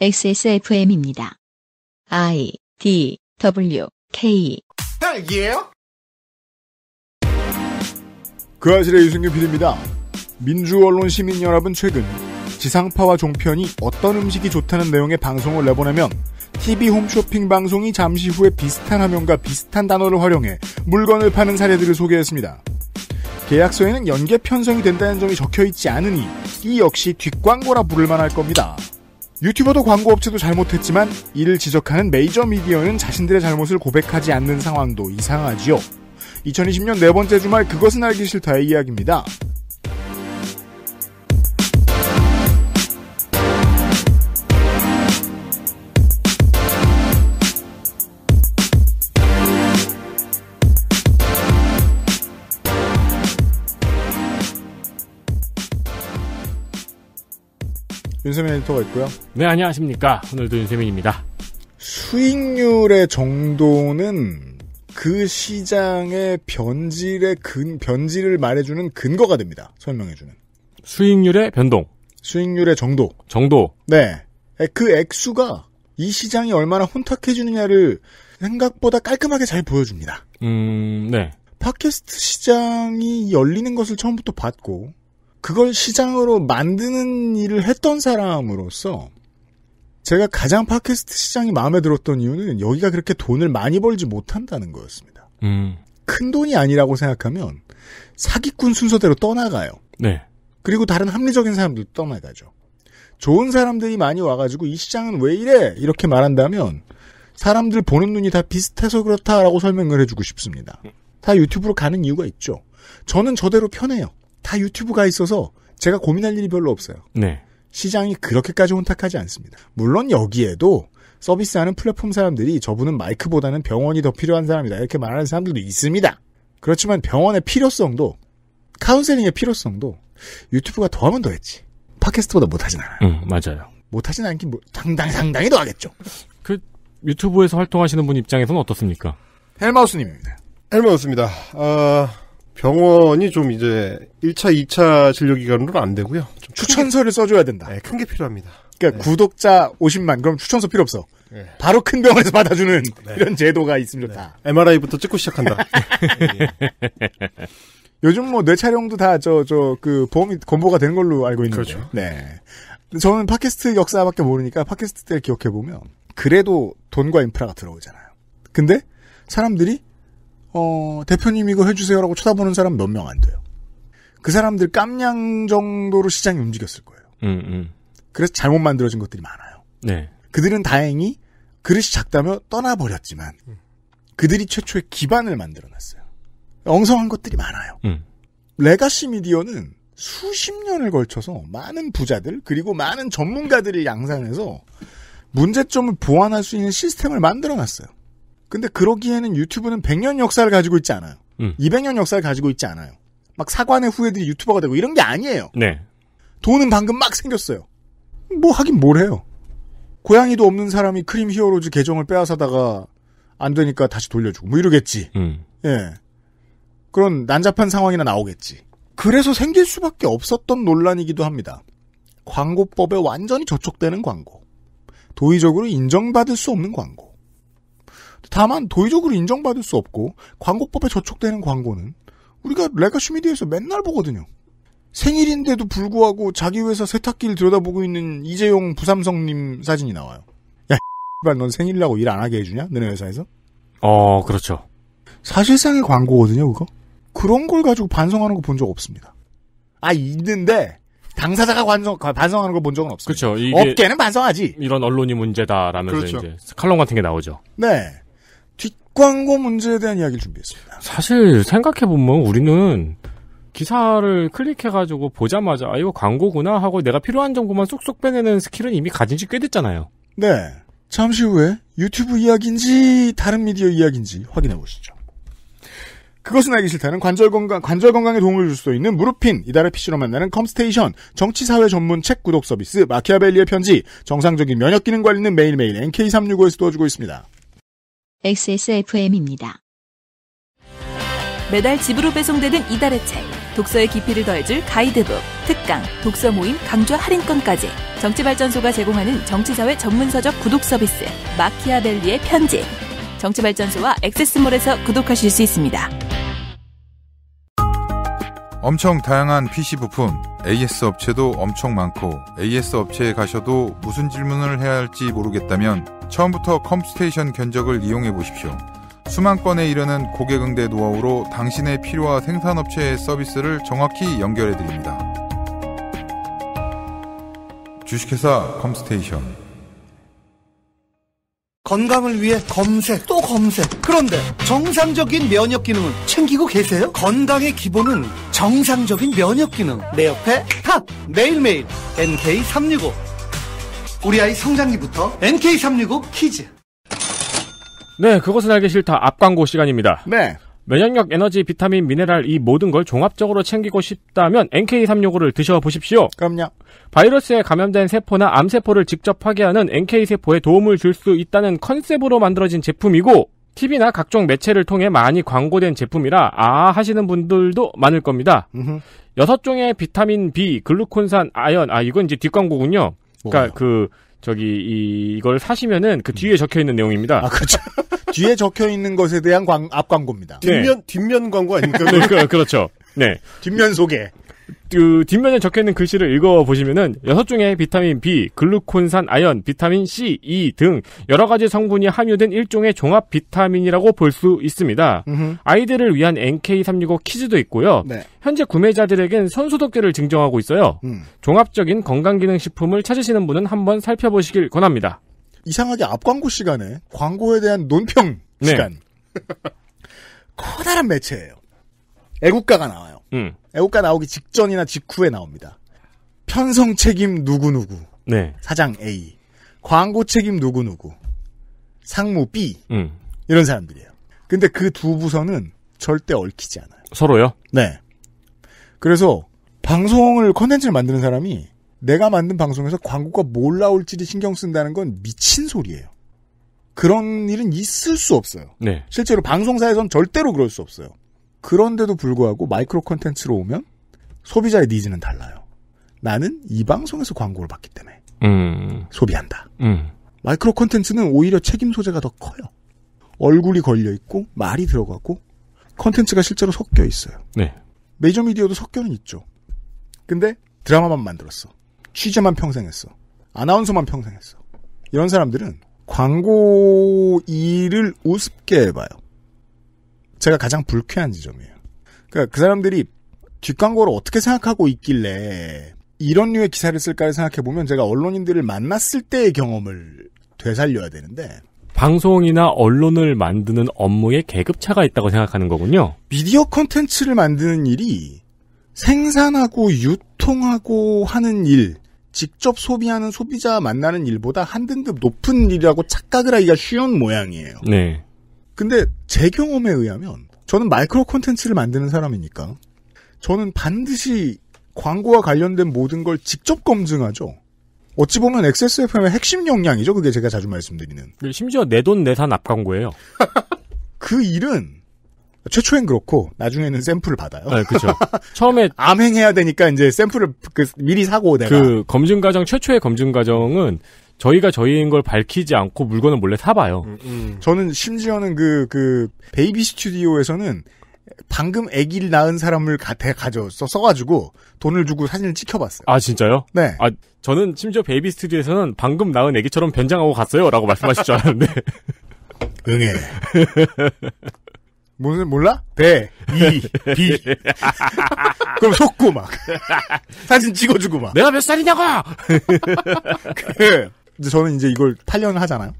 XSFM입니다. I D W K 그 아실의 유승균 PD입니다. 민주언론시민연합은 최근 지상파와 종편이 어떤 음식이 좋다는 내용의 방송을 내보내면 TV 홈쇼핑 방송이 잠시 후에 비슷한 화면과 비슷한 단어를 활용해 물건을 파는 사례들을 소개했습니다. 계약서에는 연계 편성이 된다는 점이 적혀 있지 않으니 이 역시 뒷광고라 부를 만할 겁니다. 유튜버도 광고 업체도 잘못했지만 이를 지적하는 메이저 미디어는 자신들의 잘못을 고백하지 않는 상황도 이상하지요. 2020년 네 번째 주말 그것은 알기 싫다의 이야기입니다. 윤세민 에디터가 있고요. 네, 안녕하십니까. 오늘도 윤세민입니다. 수익률의 정도는 그 시장의 변질의 근, 변질을 말해주는 근거가 됩니다. 설명해주는. 수익률의 변동. 수익률의 정도. 정도. 네. 그 액수가 이 시장이 얼마나 혼탁해지느냐를 생각보다 깔끔하게 잘 보여줍니다. 음, 네. 팟캐스트 시장이 열리는 것을 처음부터 봤고, 그걸 시장으로 만드는 일을 했던 사람으로서 제가 가장 팟캐스트 시장이 마음에 들었던 이유는 여기가 그렇게 돈을 많이 벌지 못한다는 거였습니다. 음. 큰 돈이 아니라고 생각하면 사기꾼 순서대로 떠나가요. 네. 그리고 다른 합리적인 사람들도 떠나가죠. 좋은 사람들이 많이 와가지고 이 시장은 왜 이래 이렇게 말한다면 사람들 보는 눈이 다 비슷해서 그렇다라고 설명을 해주고 싶습니다. 다 유튜브로 가는 이유가 있죠. 저는 저대로 편해요. 다 유튜브가 있어서 제가 고민할 일이 별로 없어요. 네. 시장이 그렇게까지 혼탁하지 않습니다. 물론 여기에도 서비스하는 플랫폼 사람들이 저분은 마이크보다는 병원이 더 필요한 사람이다 이렇게 말하는 사람들도 있습니다. 그렇지만 병원의 필요성도 카운셀링의 필요성도 유튜브가 더하면 더했지 팟캐스트보다 못하진 않아요. 응, 맞아요. 못하진 않긴 뭐, 상당히 당히 더하겠죠. 그 유튜브에서 활동하시는 분 입장에서는 어떻습니까? 헬마우스님입니다. 헬마우스입니다. 어... 병원이 좀 이제 1차, 2차 진료기간으로는안 되고요. 추천서를 써줘야 된다. 네, 큰게 필요합니다. 그러니까 네. 구독자 50만 그럼 추천서 필요 없어. 네. 바로 큰 병원에서 받아주는 네. 이런 제도가 있으면 좋다. MRI부터 네. 찍고 시작한다. 요즘 뭐 뇌 촬영도 다 저 저 그 보험이 건보가 되는 걸로 알고 있는데. 그렇죠. 네. 저는 팟캐스트 역사밖에 모르니까 팟캐스트 때 기억해 보면 그래도 돈과 인프라가 들어오잖아요. 근데 사람들이 어, 대표님 이거 해주세요라고 쳐다보는 사람 몇 명 안 돼요. 그 사람들 깜냥 정도로 시장이 움직였을 거예요. 음, 음. 그래서 잘못 만들어진 것들이 많아요. 네. 그들은 다행히 그릇이 작다며 떠나버렸지만 음. 그들이 최초의 기반을 만들어놨어요. 엉성한 것들이 많아요. 음. 레가시 미디어는 수십 년을 걸쳐서 많은 부자들 그리고 많은 전문가들을 양산해서 문제점을 보완할 수 있는 시스템을 만들어놨어요. 근데 그러기에는 유튜브는 100년 역사를 가지고 있지 않아요. 음. 200년 역사를 가지고 있지 않아요. 막 사관의 후예들이 유튜버가 되고 이런 게 아니에요. 네. 돈은 방금 막 생겼어요. 뭐 하긴 뭘 해요. 고양이도 없는 사람이 크림 히어로즈 계정을 빼앗아다가 안 되니까 다시 돌려주고 뭐 이러겠지. 음. 예. 그런 난잡한 상황이나 나오겠지. 그래서 생길 수밖에 없었던 논란이기도 합니다. 광고법에 완전히 저촉되는 광고. 도의적으로 인정받을 수 없는 광고. 다만 도의적으로 인정받을 수 없고 광고법에 저촉되는 광고는 우리가 레가시 미디어에서 맨날 보거든요. 생일인데도 불구하고 자기 회사 세탁기를 들여다보고 있는 이재용 부삼성님 사진이 나와요. 야, 씨발 넌 생일이라고 일 안 하게 해주냐? 너네 회사에서? 어, 그렇죠. 사실상의 광고거든요, 그거. 그런 걸 가지고 반성하는 거 본 적 없습니다. 아, 있는데 당사자가 반성, 반성하는 걸 본 적은 없어요. 그렇죠. 업계는 반성하지. 이런 언론이 문제다라면서 그렇죠. 이제 칼럼 같은 게 나오죠. 네. 광고 문제에 대한 이야기를 준비했습니다. 사실 생각해보면 우리는 기사를 클릭해가지고 보자마자 아 이거 광고구나 하고 내가 필요한 정보만 쏙쏙 빼내는 스킬은 이미 가진 지 꽤 됐잖아요. 네. 잠시 후에 유튜브 이야기인지 다른 미디어 이야기인지 확인해 보시죠. 그것은 알기 싫다는 관절 건강, 관절 건강에 도움을 줄 수 있는 무릎핀, 이달의 PC로 만나는 컴스테이션, 정치사회 전문 책 구독 서비스, 마키아벨리의 편지, 정상적인 면역 기능 관리는 매일매일 NK365에서 도와주고 있습니다. XSFM입니다. 매달 집으로 배송되는 이달의 책, 독서의 깊이를 더해줄 가이드북, 특강, 독서 모임 강좌 할인권까지 정치발전소가 제공하는 정치사회 전문서적 구독 서비스 마키아벨리의 편지 정치발전소와 액세스몰에서 구독하실 수 있습니다. 엄청 다양한 PC 부품, AS 업체도 엄청 많고 AS 업체에 가셔도 무슨 질문을 해야 할지 모르겠다면 처음부터 컴스테이션 견적을 이용해 보십시오. 수만 건에 이르는 고객응대 노하우로 당신의 필요와 생산업체의 서비스를 정확히 연결해 드립니다. 주식회사 컴스테이션 건강을 위해 검색 또 검색. 그런데 정상적인 면역 기능은 챙기고 계세요? 건강의 기본은 정상적인 면역 기능. 내 옆에 탑 매일매일 NK365. 우리 아이 성장기부터 NK365 키즈. 네, 그것은 알기 싫다. 앞 광고 시간입니다. 네. 면역력, 에너지, 비타민, 미네랄 이 모든 걸 종합적으로 챙기고 싶다면 NK365를 드셔보십시오. 그럼요. 바이러스에 감염된 세포나 암세포를 직접 파괴하는 NK세포에 도움을 줄 수 있다는 컨셉으로 만들어진 제품이고 TV나 각종 매체를 통해 많이 광고된 제품이라 아 하시는 분들도 많을 겁니다. 여섯 종의 비타민 B, 글루콘산, 아연, 아 이건 이제 뒷광고군요. 그러니까 그 저기 이, 걸 사시면은 그 뒤에 적혀 있는 내용입니다. 아 그렇죠. 뒤에 적혀 있는 것에 대한 광, 앞 광고입니다. 뒷면 네. 뒷면 광고 아닙니까? 네, 그 그렇죠. 네. 뒷면 소개. 그 뒷면에 적혀 있는 글씨를 읽어 보시면은 여섯 종의 비타민 B, 글루콘산 아연, 비타민 C, E 등 여러 가지 성분이 함유된 일종의 종합 비타민이라고 볼 수 있습니다. 으흠. 아이들을 위한 NK365 키즈도 있고요. 네. 현재 구매자들에겐 선소독제를 증정하고 있어요. 음. 종합적인 건강기능 식품을 찾으시는 분은 한번 살펴보시길 권합니다. 이상하게 앞 광고 시간에 광고에 대한 논평 네. 시간. 커다란 매체예요. 애국가가 나와요. 음. 애국가 나오기 직전이나 직후에 나옵니다. 편성 책임 누구누구. 네. 사장 A. 광고 책임 누구누구. 상무 B. 음. 이런 사람들이에요. 근데 그 두 부서는 절대 얽히지 않아요. 서로요? 네. 그래서 방송을 컨텐츠를 만드는 사람이 내가 만든 방송에서 광고가 뭘 나올지를 신경 쓴다는 건 미친 소리예요. 그런 일은 있을 수 없어요. 네. 실제로 방송사에선 절대로 그럴 수 없어요. 그런데도 불구하고 마이크로 컨텐츠로 오면 소비자의 니즈는 달라요. 나는 이 방송에서 광고를 받기 때문에 음. 소비한다. 음. 마이크로 컨텐츠는 오히려 책임 소재가 더 커요. 얼굴이 걸려 있고 말이 들어가고 컨텐츠가 실제로 섞여 있어요. 네. 메이저 미디어도 섞여는 있죠. 근데 드라마만 만들었어. 취재만 평생 했어. 아나운서만 평생 했어. 이런 사람들은 광고 일을 우습게 봐요. 제가 가장 불쾌한 지점이에요. 그러니까 그 사람들이 뒷광고를 어떻게 생각하고 있길래 이런 류의 기사를 쓸까를 생각해보면 제가 언론인들을 만났을 때의 경험을 되살려야 되는데 방송이나 언론을 만드는 업무에 계급차가 있다고 생각하는 거군요. 미디어 콘텐츠를 만드는 일이 생산하고 유통하고 하는 일, 직접 소비하는 소비자 만나는 일보다 한등급 높은 일이라고 착각을 하기가 쉬운 모양이에요. 네. 근데 제 경험에 의하면 저는 마이크로 콘텐츠를 만드는 사람이니까 저는 반드시 광고와 관련된 모든 걸 직접 검증하죠. 어찌 보면 XSFM의 핵심 역량이죠. 그게 제가 자주 말씀드리는. 네, 심지어 내 돈 내산 앞광고예요. 그 일은 최초엔 그렇고 나중에는 샘플을 받아요. 네, 그렇죠. 처음에 암행해야 되니까 이제 샘플을 그 미리 사고 내가 그 검증 과정 최초의 검증 과정은 저희가 저희인 걸 밝히지 않고 물건을 몰래 사봐요. 음, 음. 저는 심지어는 그, 그, 베이비 스튜디오에서는 방금 아기를 낳은 사람을 가, 가져서 써가지고 돈을 주고 사진을 찍혀봤어요. 아, 진짜요? 네. 아, 저는 심지어 베이비 스튜디오에서는 방금 낳은 아기처럼 변장하고 갔어요. 라고 말씀하실 줄 알았는데. 응애. 뭔, 몰라? 대, 이, 비. 그럼 속고 막. 사진 찍어주고 막. 내가 몇 살이냐고! 그, 근데 저는 이제 이걸 8년을 하잖아요.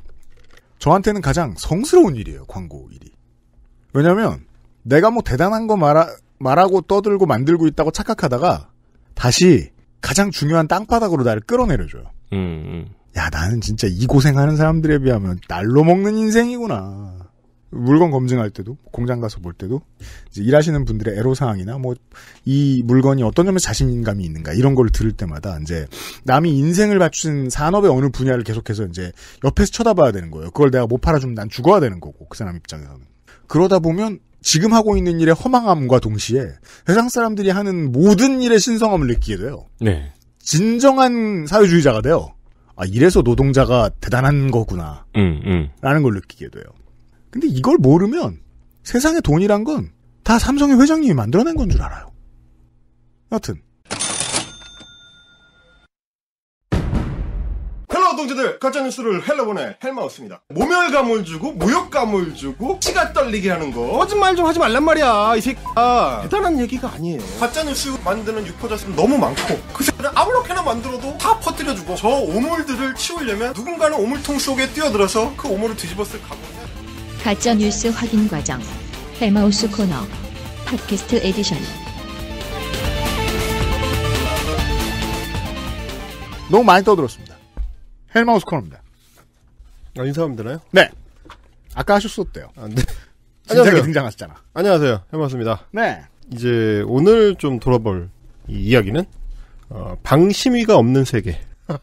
저한테는 가장 성스러운 일이에요, 광고 일이. 왜냐면, 내가 뭐 대단한 거 말하, 말하고 떠들고 만들고 있다고 착각하다가, 다시 가장 중요한 땅바닥으로 나를 끌어내려줘요. 음, 음. 야, 나는 진짜 이 고생하는 사람들에 비하면 날로 먹는 인생이구나. 물건 검증할 때도 공장 가서 볼 때도 이제 일하시는 분들의 애로 사항이나 뭐 이 물건이 어떤 점에 자신감이 있는가 이런 걸 들을 때마다 이제 남이 인생을 바친 산업의 어느 분야를 계속해서 이제 옆에서 쳐다봐야 되는 거예요. 그걸 내가 못 팔아주면 난 죽어야 되는 거고 그 사람 입장에서는 그러다 보면 지금 하고 있는 일의 허망함과 동시에 세상 사람들이 하는 모든 일의 신성함을 느끼게 돼요. 네. 진정한 사회주의자가 돼요. 아 이래서 노동자가 대단한 거구나. 음, 음. 라는 걸 느끼게 돼요. 근데 이걸 모르면 세상에 돈이란 건 다 삼성의 회장님이 만들어낸 건 줄 알아요. 여튼. 헬로 동지들 가짜뉴스를 헬로보네 헬마우스입니다 모멸감을 주고 모욕감을 주고 치가 떨리게 하는 거 거짓말 좀 하지 말란 말이야 이 새끼야 아, 대단한 얘기가 아니에요 가짜뉴스 만드는 유포자수는 너무 많고 그 새끼들 아무렇게나 만들어도 다 퍼뜨려주고 저 오물들을 치우려면 누군가는 오물통 속에 뛰어들어서 그 오물을 뒤집었을 각오냐 가짜뉴스 확인 과정 헬마우스 코너 팟캐스트 에디션 너무 많이 떠들었습니다. 헬마우스 코너입니다. 아, 인사하면 되나요? 네. 아까 하셨었대요. 아, 네. 안녕하세요. 등장하셨잖아. 안녕하세요. 헬마우스입니다. 네. 이제 오늘 좀 돌아볼 이 이야기는 어, 방심위가 없는 세계.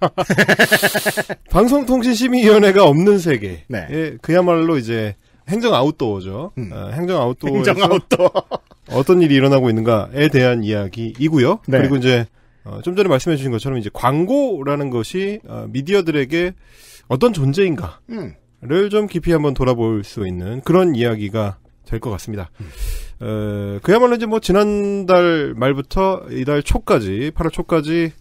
방송통신심의위원회가 없는 세계. 네. 그야말로 이제 행정 아웃도어죠. 음. 어, 행정 아웃도어. 행정 아웃도어. 어떤 일이 일어나고 있는가에 대한 이야기이고요. 네. 그리고 이제 어, 좀 전에 말씀해 주신 것처럼 이제 광고라는 것이 어, 미디어들에게 어떤 존재인가를 음. 좀 깊이 한번 돌아볼 수 있는 그런 이야기가 될 것 같습니다. 음. 어, 그야말로 이제 뭐 지난달 말부터 이달 초까지 8월 초까지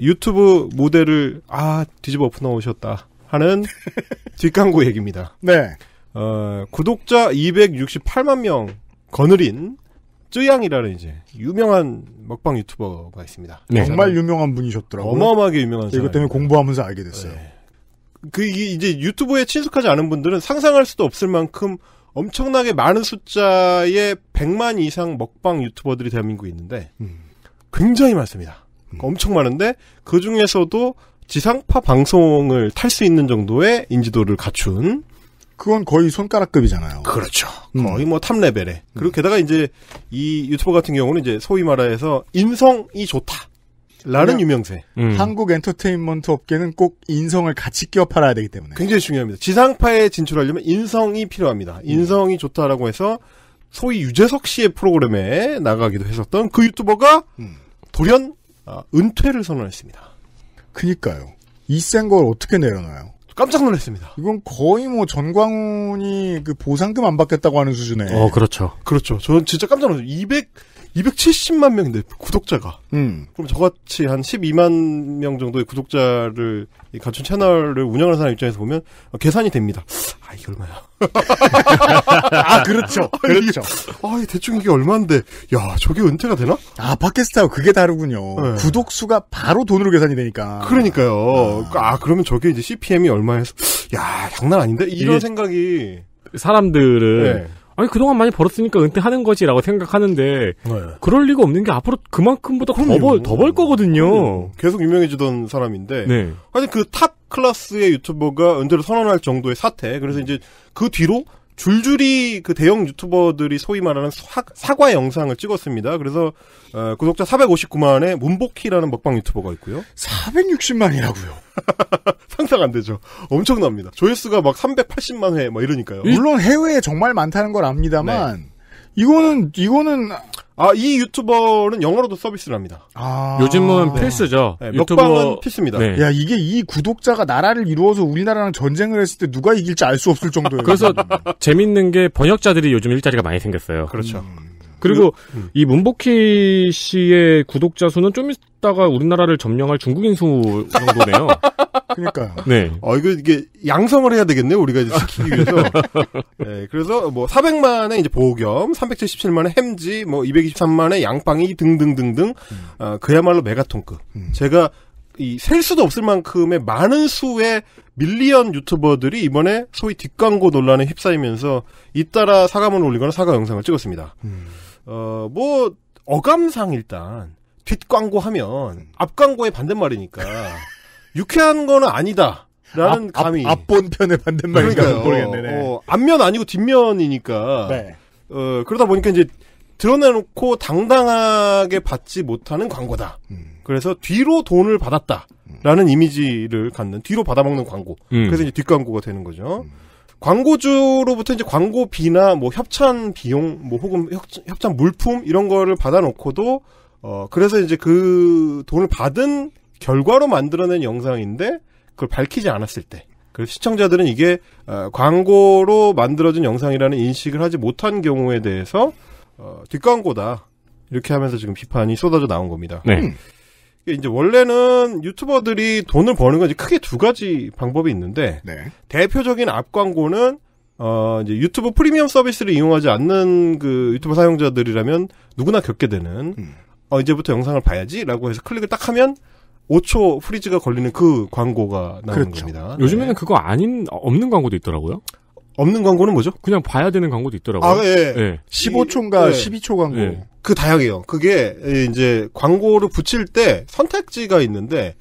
유튜브 모델을 아 뒤집어 엎어 놓으셨다 하는 뒷광고 얘기입니다. 네. 어, 구독자 268만 명 거느린 쯔양이라는 이제 유명한 먹방 유튜버가 있습니다. 네. 그 정말 유명한 분이셨더라고요. 어마어마하게 유명한 이것 때문에 공부하면서 알게 됐어요. 네. 그 이제 유튜브에 친숙하지 않은 분들은 상상할 수도 없을 만큼 엄청나게 많은 숫자의 100만 이상 먹방 유튜버들이 대한민국에 있는데 음. 굉장히 많습니다. 음. 그러니까 엄청 많은데 그 중에서도 지상파 방송을 탈 수 있는 정도의 인지도를 갖춘 그건 거의 손가락급이잖아요. 그렇죠. 음. 거의 뭐 탑 레벨에. 그리고 게다가 이제 이 유튜버 같은 경우는 이제 소위 말해서 인성이 좋다. 라는 유명세. 음. 한국 엔터테인먼트 업계는 꼭 인성을 같이 끼어 팔아야 되기 때문에. 굉장히 중요합니다. 지상파에 진출하려면 인성이 필요합니다. 음. 인성이 좋다라고 해서 소위 유재석 씨의 프로그램에 나가기도 했었던 그 유튜버가 음. 돌연 아, 은퇴를 선언했습니다. 그니까요. 이 센 걸 어떻게 내려놔요? 깜짝 놀랐습니다. 이건 거의 뭐 전광훈이 그 보상금 안 받겠다고 하는 수준에. 어, 그렇죠. 그렇죠. 저는 진짜 깜짝 놀랐어요. 200, 270만 명인데 구독자가. 음. 그럼 저같이 한 12만 명 정도의 구독자를 갖춘 채널을 운영하는 사람 입장에서 보면 어, 계산이 됩니다. 아 이게 얼마야? 아 그렇죠, 아, 그렇죠. 아 이게 대충 이게 얼마인데, 야 저게 은퇴가 되나? 아 팟캐스트하고 그게 다르군요. 네. 구독 수가 바로 돈으로 계산이 되니까. 그러니까요. 아, 아 그러면 저게 이제 CPM이 얼마에서, 야 장난 아닌데 이런 생각이. 사람들은 네. 아니 그동안 많이 벌었으니까 은퇴하는 거지라고 생각하는데 네. 그럴 리가 없는 게 앞으로 그만큼보다 더 벌 더 벌 거거든요. 그럼요. 계속 유명해지던 사람인데 네. 하여튼 그탑 클래스의 유튜버가 은퇴를 선언할 정도의 사태. 그래서 이제 그 뒤로 줄줄이 그 대형 유튜버들이 소위 말하는 사, 과 영상을 찍었습니다. 그래서 어, 구독자 459만에 문복희라는 먹방 유튜버가 있고요. 460만이라고요. 상상 안 되죠. 엄청납니다. 조회수가 막 380만 회, 막 이러니까요. 물론 해외에 정말 많다는 걸 압니다만, 네. 이거는, 이거는. 아, 이 유튜버는 영어로도 서비스를 합니다. 아. 요즘은 네. 필수죠. 네, 네 유튜버... 먹방은 필수입니다. 네. 야, 이게 이 구독자가 나라를 이루어서 우리나라랑 전쟁을 했을 때 누가 이길지 알 수 없을 정도예요. 그래서 재밌는 게 번역자들이 요즘 일자리가 많이 생겼어요. 그렇죠. 음. 그리고 음. 이 문복희 씨의 구독자 수는 좀 있다가 우리나라를 점령할 중국인 수 정도네요. 그러니까요. 네. 어, 이거 이게 양성을 해야 되겠네, 요 우리가 이제 시키기 위해서. 네, 그래서 뭐4 0 0만의 이제 보호겸, 3 7 7만의 햄지, 뭐2 2 3만의 양빵이 등등등등, 음. 어, 그야말로 메가톤급. 음. 제가 이 셀 수도 없을 만큼의 많은 수의 밀리언 유튜버들이 이번에 소위 뒷광고 논란에 휩싸이면서 잇따라 사과문을 올리거나 사과 영상을 찍었습니다. 음. 어, 뭐, 어감상 일단, 뒷광고 하면, 음. 앞광고의 반대말이니까, 유쾌한 거는 아니다. 라는 앞, 감이. 앞, 본 편의 반대말인가 모르겠네. 어, 앞면 아니고 뒷면이니까. 네. 어, 그러다 보니까 이제 드러내놓고 당당하게 받지 못하는 광고다. 음. 그래서 뒤로 돈을 받았다라는 음. 이미지를 갖는 뒤로 받아먹는 광고. 음. 그래서 이제 뒷광고가 되는 거죠. 음. 광고주로부터 이제 광고비나 뭐 협찬 비용, 뭐 혹은 협, 찬 물품 이런 거를 받아놓고도 어 그래서 이제 그 돈을 받은 결과로 만들어낸 영상인데 그걸 밝히지 않았을 때, 그 시청자들은 이게 어, 광고로 만들어진 영상이라는 인식을 하지 못한 경우에 대해서 어, 뒷광고다 이렇게 하면서 지금 비판이 쏟아져 나온 겁니다. 네. 음. 이제 원래는 유튜버들이 돈을 버는 건 이제 크게 두 가지 방법이 있는데 네. 대표적인 앞 광고는 어 이제 유튜브 프리미엄 서비스를 이용하지 않는 그유튜버 사용자들이라면 누구나 겪게 되는 음. 어 이제부터 영상을 봐야지라고 해서 클릭을 딱 하면 5초 프리즈가 걸리는 그 광고가 나오는 그렇죠. 겁니다. 요즘에는 네. 그거 아닌 없는 광고도 있더라고요. 없는 광고는 뭐죠? 그냥 봐야 되는 광고도 있더라고요. 아, 예. 예. 15초인가 예. 12초 광고. 예. 그 다양해요. 그게 이제 광고를 붙일 때 선택지가 있는데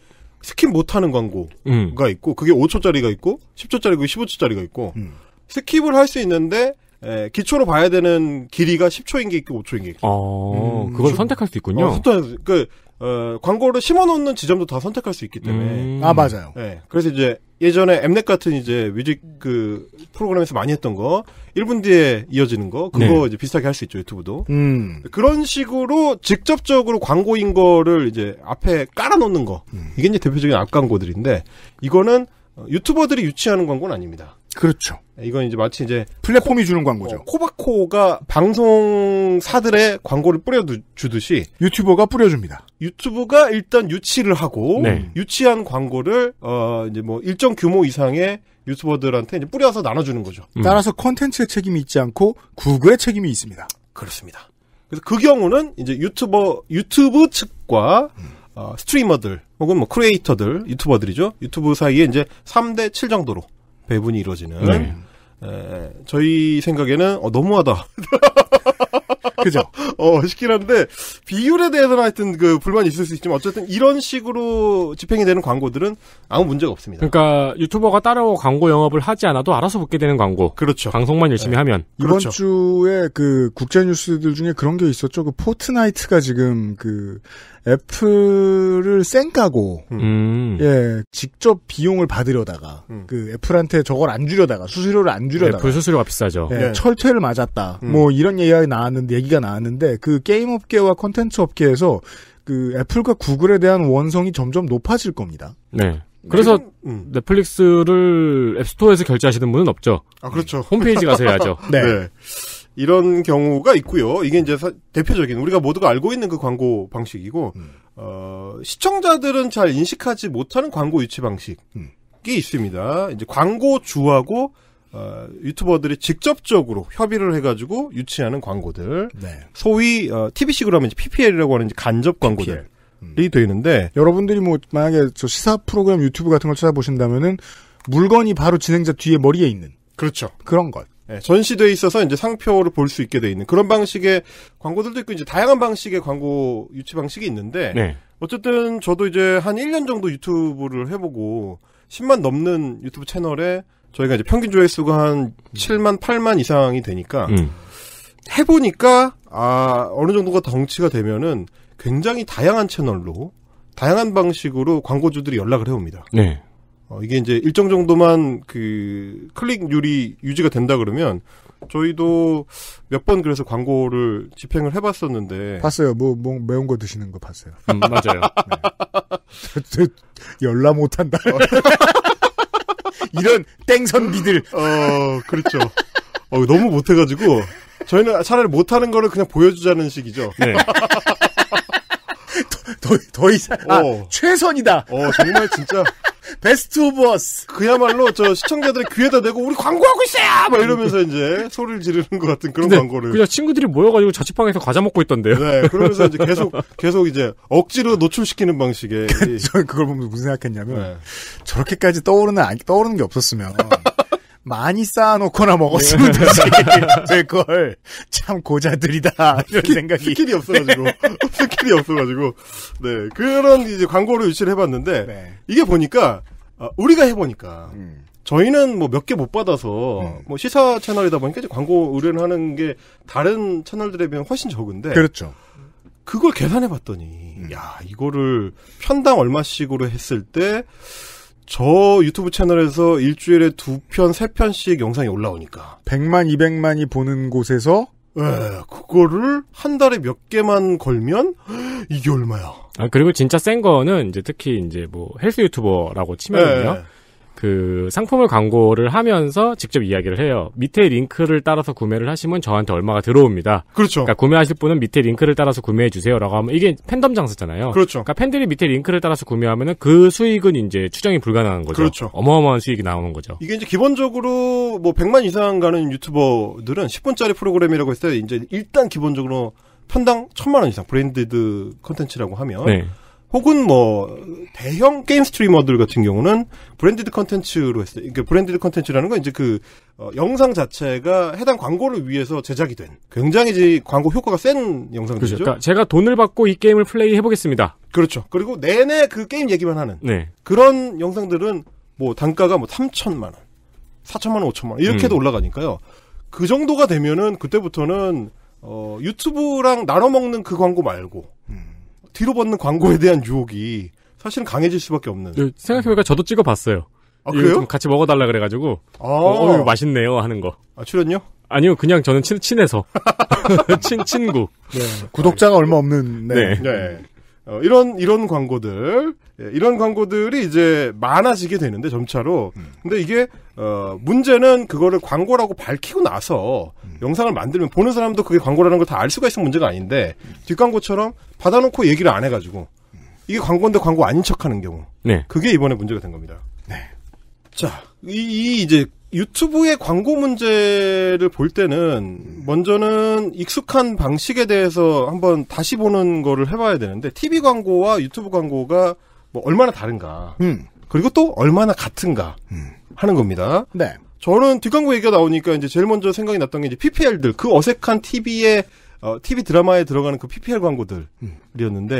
스킵 못하는 광고가 음. 있고 그게 5초짜리가 있고 10초짜리고 15초짜리가 있고 음. 스킵을 할 수 있는데 에, 예, 기초로 봐야 되는 길이가 10초인 게 있고 5초인 게 있고. 아, 음, 그걸 주, 선택할 수 있군요. 어, 선택, 그 어, 광고를 심어놓는 지점도 다 선택할 수 있기 때문에. 음. 아 맞아요. 네, 그래서 이제 예전에 엠넷 같은 이제 뮤직 그 프로그램에서 많이 했던 거 1분 뒤에 이어지는 거 그거 네. 이제 비슷하게 할 수 있죠 유튜브도. 음. 그런 식으로 직접적으로 광고인 거를 이제 앞에 깔아놓는 거 음. 이게 이제 대표적인 앞 광고들인데 이거는 어, 유튜버들이 유치하는 광고는 아닙니다. 그렇죠. 이건 이제 마치 이제 플랫폼이 코, 주는 광고죠. 어, 코바코가 방송사들의 광고를 뿌려주듯이 유튜버가 뿌려줍니다. 유튜브가 일단 유치를 하고 네. 유치한 광고를 어 이제 뭐 일정 규모 이상의 유튜버들한테 이제 뿌려서 나눠주는 거죠. 음. 따라서 컨텐츠의 책임이 있지 않고 구글의 책임이 있습니다. 그렇습니다. 그래서 그 경우는 이제 유튜버 유튜브 측과 음. 어, 스트리머들 혹은 뭐 크리에이터들 유튜버들이죠. 유튜브 사이에 이제 3대 7 정도로 배분이 이루어지는. 네. 에, 저희 생각에는 어, 너무하다. 그죠? 어, 싶긴 한데, 비율에 대해서는 하여튼 그 불만이 있을 수 있지만, 어쨌든 이런 식으로 집행이 되는 광고들은 아무 문제가 없습니다. 그러니까 유튜버가 따로 광고 영업을 하지 않아도 알아서 붙게 되는 광고. 그렇죠. 방송만 네. 열심히 네. 하면. 그렇죠. 이번 그렇죠. 주에 그 국제뉴스들 중에 그런 게 있었죠. 그 포트나이트가 지금 그 애플을 쌩까고 음. 예 직접 비용을 받으려다가 음. 그 애플한테 저걸 안 주려다가 수수료를 안 주려다가 애플 수수료가 비싸죠. 예, 예. 철퇴를 맞았다. 음. 뭐 이런 얘기가 나왔는데 얘기가 나왔는데 그 게임 업계와 콘텐츠 업계에서 그 애플과 구글에 대한 원성이 점점 높아질 겁니다. 네. 그래서 지금, 음. 넷플릭스를 앱스토어에서 결제하시는 분은 없죠. 아 그렇죠. 음. 홈페이지 가서 해야죠. 네. 네. 이런 경우가 있고요. 이게 이제 사, 대표적인 우리가 모두가 알고 있는 그 광고 방식이고 음. 어, 시청자들은 잘 인식하지 못하는 광고 유치 음. 방식이 음. 있습니다. 이제 광고주하고 어, 유튜버들이 직접적으로 협의를 해가지고 유치하는 광고들, 네. 소위 어, t v c 으로 하면 PPL이라고 하는 간접 광고들. PPL. 이 음. 되는데 여러분들이 뭐 만약에 저 시사 프로그램 유튜브 같은 걸 찾아보신다면은 물건이 바로 진행자 뒤에 머리에 있는 그렇죠 그런 것 예, 전시돼 있어서 이제 상표를 볼 수 있게 돼 있는 그런 방식의 광고들도 있고 이제 다양한 방식의 광고 유치 방식이 있는데 네. 어쨌든 저도 이제 한 1년 정도 유튜브를 해보고 10만 넘는 유튜브 채널에 저희가 이제 평균 조회수가 한 7만 8만 이상이 되니까 음. 해보니까 아 어느 정도가 덩치가 되면은 굉장히 다양한 채널로 다양한 방식으로 광고주들이 연락을 해옵니다. 네. 어, 이게 이제 일정 정도만 그 클릭률이 유지가 된다 그러면 저희도 몇 번 그래서 광고를 집행을 해봤었는데 봤어요. 뭐, 뭐 매운 거 드시는 거 봤어요. 음, 맞아요. 네. 열라 못한다. 어. 이런 땡선비들. 어 그렇죠. 어, 너무 못해가지고 저희는 차라리 못하는 거를 그냥 보여주자는 식이죠. 네. 더, 더, 더 이상 아, 어. 아, 최선이다. 어 정말 진짜. 베스트 오브 어스. 그야말로 저 시청자들의 귀에다 대고 우리 광고하고 있어요! 막 이러면서 이제 소리를 지르는 것 같은 그런 네. 광고를. 그냥 친구들이 모여가지고 자취방에서 과자 먹고 있던데요. 네, 그러면서 이제 계속, 계속 이제 억지로 노출시키는 방식의. 저 그걸 보면서 무슨 생각했냐면 네. 저렇게까지 떠오르는, 떠오르는 게 없었으면. 많이 쌓아놓거나 먹었으면 될 걸. 참 고자들이다. 이런 스킬, 생각이. 스킬이 없어가지고. 네. 스킬이 없어가지고. 네. 그런 이제 광고를 유치를 해봤는데. 네. 이게 보니까, 아, 우리가 해보니까. 음. 저희는 뭐 몇 개 못 받아서 음. 뭐 시사 채널이다 보니까 이제 광고 의뢰를 하는 게 다른 채널들에 비하면 훨씬 적은데. 그렇죠. 그걸 계산해 봤더니, 음. 야, 이거를 편당 얼마씩으로 했을 때, 저 유튜브 채널에서 일주일에 두 편, 세 편씩 영상이 올라오니까. 100만, 200만이 보는 곳에서 예, 그거를 한 달에 몇 개만 걸면 이게 얼마야. 아, 그리고 진짜 센 거는 이제 특히 이제 뭐 헬스 유튜버라고 치면요. 예. 그 상품을 광고를 하면서 직접 이야기를 해요. 밑에 링크를 따라서 구매를 하시면 저한테 얼마가 들어옵니다. 그렇죠. 그러니까 구매하실 분은 밑에 링크를 따라서 구매해 주세요라고 하면 이게 팬덤 장사잖아요. 그렇죠. 그러니까 팬들이 밑에 링크를 따라서 구매하면은 그 수익은 이제 추정이 불가능한 거죠. 그렇죠. 어마어마한 수익이 나오는 거죠. 이게 이제 기본적으로 뭐 100만 이상 가는 유튜버들은 10분짜리 프로그램이라고 했을 때 이제 일단 기본적으로 편당 1000만 원 이상 브랜드드 컨텐츠라고 하면 네. 혹은 뭐 대형 게임 스트리머들 같은 경우는 브랜디드 컨텐츠로 했어요. 그러니까 브랜디드 컨텐츠라는 건 이제 그 어, 영상 자체가 해당 광고를 위해서 제작이 된 굉장히 이제 광고 효과가 센영상이죠 그렇죠. 그러니까 제가 돈을 받고 이 게임을 플레이 해보겠습니다. 그렇죠. 그리고 내내 그 게임 얘기만 하는 네. 그런 영상들은 뭐 단가가 뭐 3천만 원, 4천만 원, 5천만 원 이렇게도 음. 올라가니까요. 그 정도가 되면은 그때부터는 어, 유튜브랑 나눠 먹는 그 광고 말고 음. 뒤로 받는 광고에 대한 유혹이 사실은 강해질 수밖에 없는. 네, 생각해보니까 저도 찍어봤어요. 아, 그래요? 같이 먹어달라 그래가지고. 아. 어, 어, 맛있네요 하는 거. 아, 출연료? 아니요, 그냥 저는 친, 친해서. 친, 친구. 네, 아, 구독자가 얼마 없는, 네. 네. 네. 어, 이런, 이런 광고들. 예, 이런 광고들이 이제 많아지게 되는데, 점차로. 음. 근데 이게 어, 문제는 그거를 광고라고 밝히고 나서 음. 영상을 만들면 보는 사람도 그게 광고라는 걸 다 알 수가 있는 문제가 아닌데 음. 뒷광고처럼 받아놓고 얘기를 안 해가지고 음. 이게 광고인데 광고 아닌 척하는 경우. 네. 그게 이번에 문제가 된 겁니다. 네. 자, 이, 이 이제 유튜브의 광고 문제를 볼 때는 먼저는 익숙한 방식에 대해서 한번 다시 보는 거를 해봐야 되는데 TV 광고와 유튜브 광고가 뭐 얼마나 다른가. 음. 그리고 또 얼마나 같은가. 음. 하는 겁니다. 네. 저는 뒷광고 얘기가 나오니까 이제 제일 먼저 생각이 났던 게 이제 PPL들 그 어색한 TV에 어, TV 드라마에 들어가는 그 PPL 광고들이었는데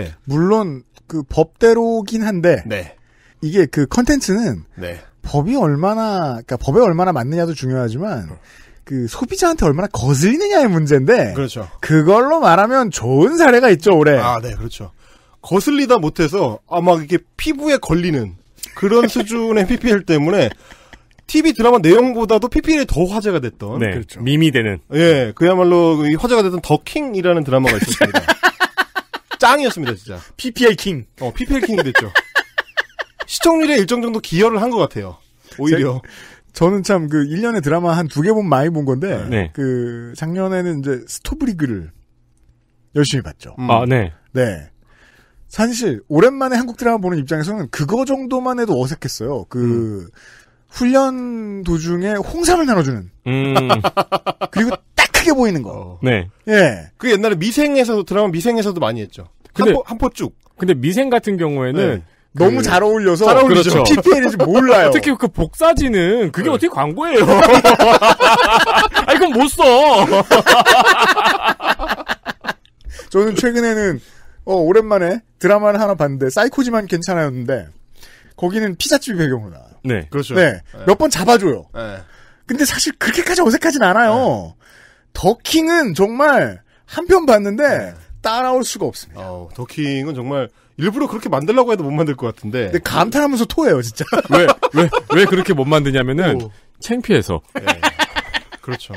음. 물론 그 법대로긴 한데 네. 이게 그 컨텐츠는 네. 법이 얼마나 그러니까 법에 얼마나 맞느냐도 중요하지만 그 소비자한테 얼마나 거슬리느냐의 문제인데 그렇죠. 그걸로 말하면 좋은 사례가 있죠 올해. 아, 네, 그렇죠. 거슬리다 못해서 아마 이게 피부에 걸리는 그런 수준의 PPL 때문에 TV 드라마 내용보다도 PPL이 더 화제가 됐던 네, 그렇죠. 밈이 되는 예 그야말로 화제가 됐던 더킹이라는 드라마가 있었습니다. 짱이었습니다 진짜. PPL 킹. 어 PPL 킹이 됐죠. 시청률에 일정 정도 기여를 한 것 같아요. 오히려. 저는 참 그 1년에 드라마 한 두 개 본 많이 본 건데 네. 그 작년에는 이제 스토브리그를 열심히 봤죠. 음. 아, 네. 네. 사실 오랜만에 한국 드라마 보는 입장에서는 그거 정도만 해도 어색했어요. 그 음. 훈련 도중에 홍삼을 나눠주는. 음. 그리고 딱 크게 보이는 거. 어. 네. 예. 그 옛날에 미생에서도 드라마 미생에서도 많이 했죠. 근데 한포, 한포 쭉. 근데 미생 같은 경우에는 네. 너무 그 잘 어울려서 잘 어울리죠. 그렇죠. PPL인지 몰라요. 특히 그복사지는 그게 네. 어떻게 광고예요? 아 이건 못 써. 저는 최근에는 어, 오랜만에 드라마를 하나 봤는데 사이코지만 괜찮았는데 아 거기는 피자집이 배경으로 나와요. 네. 그렇죠. 네. 네. 몇 번 잡아줘요. 네. 근데 사실 그렇게까지 어색하진 않아요. 네. 더킹은 정말 한 편 봤는데 네. 따라올 수가 없습니다. 어, 더킹은 정말 일부러 그렇게 만들라고 해도 못 만들 것 같은데. 근데 감탄하면서 토해요, 진짜. 왜, 왜, 왜 그렇게 못 만드냐면은 오. 창피해서. 네. 그렇죠.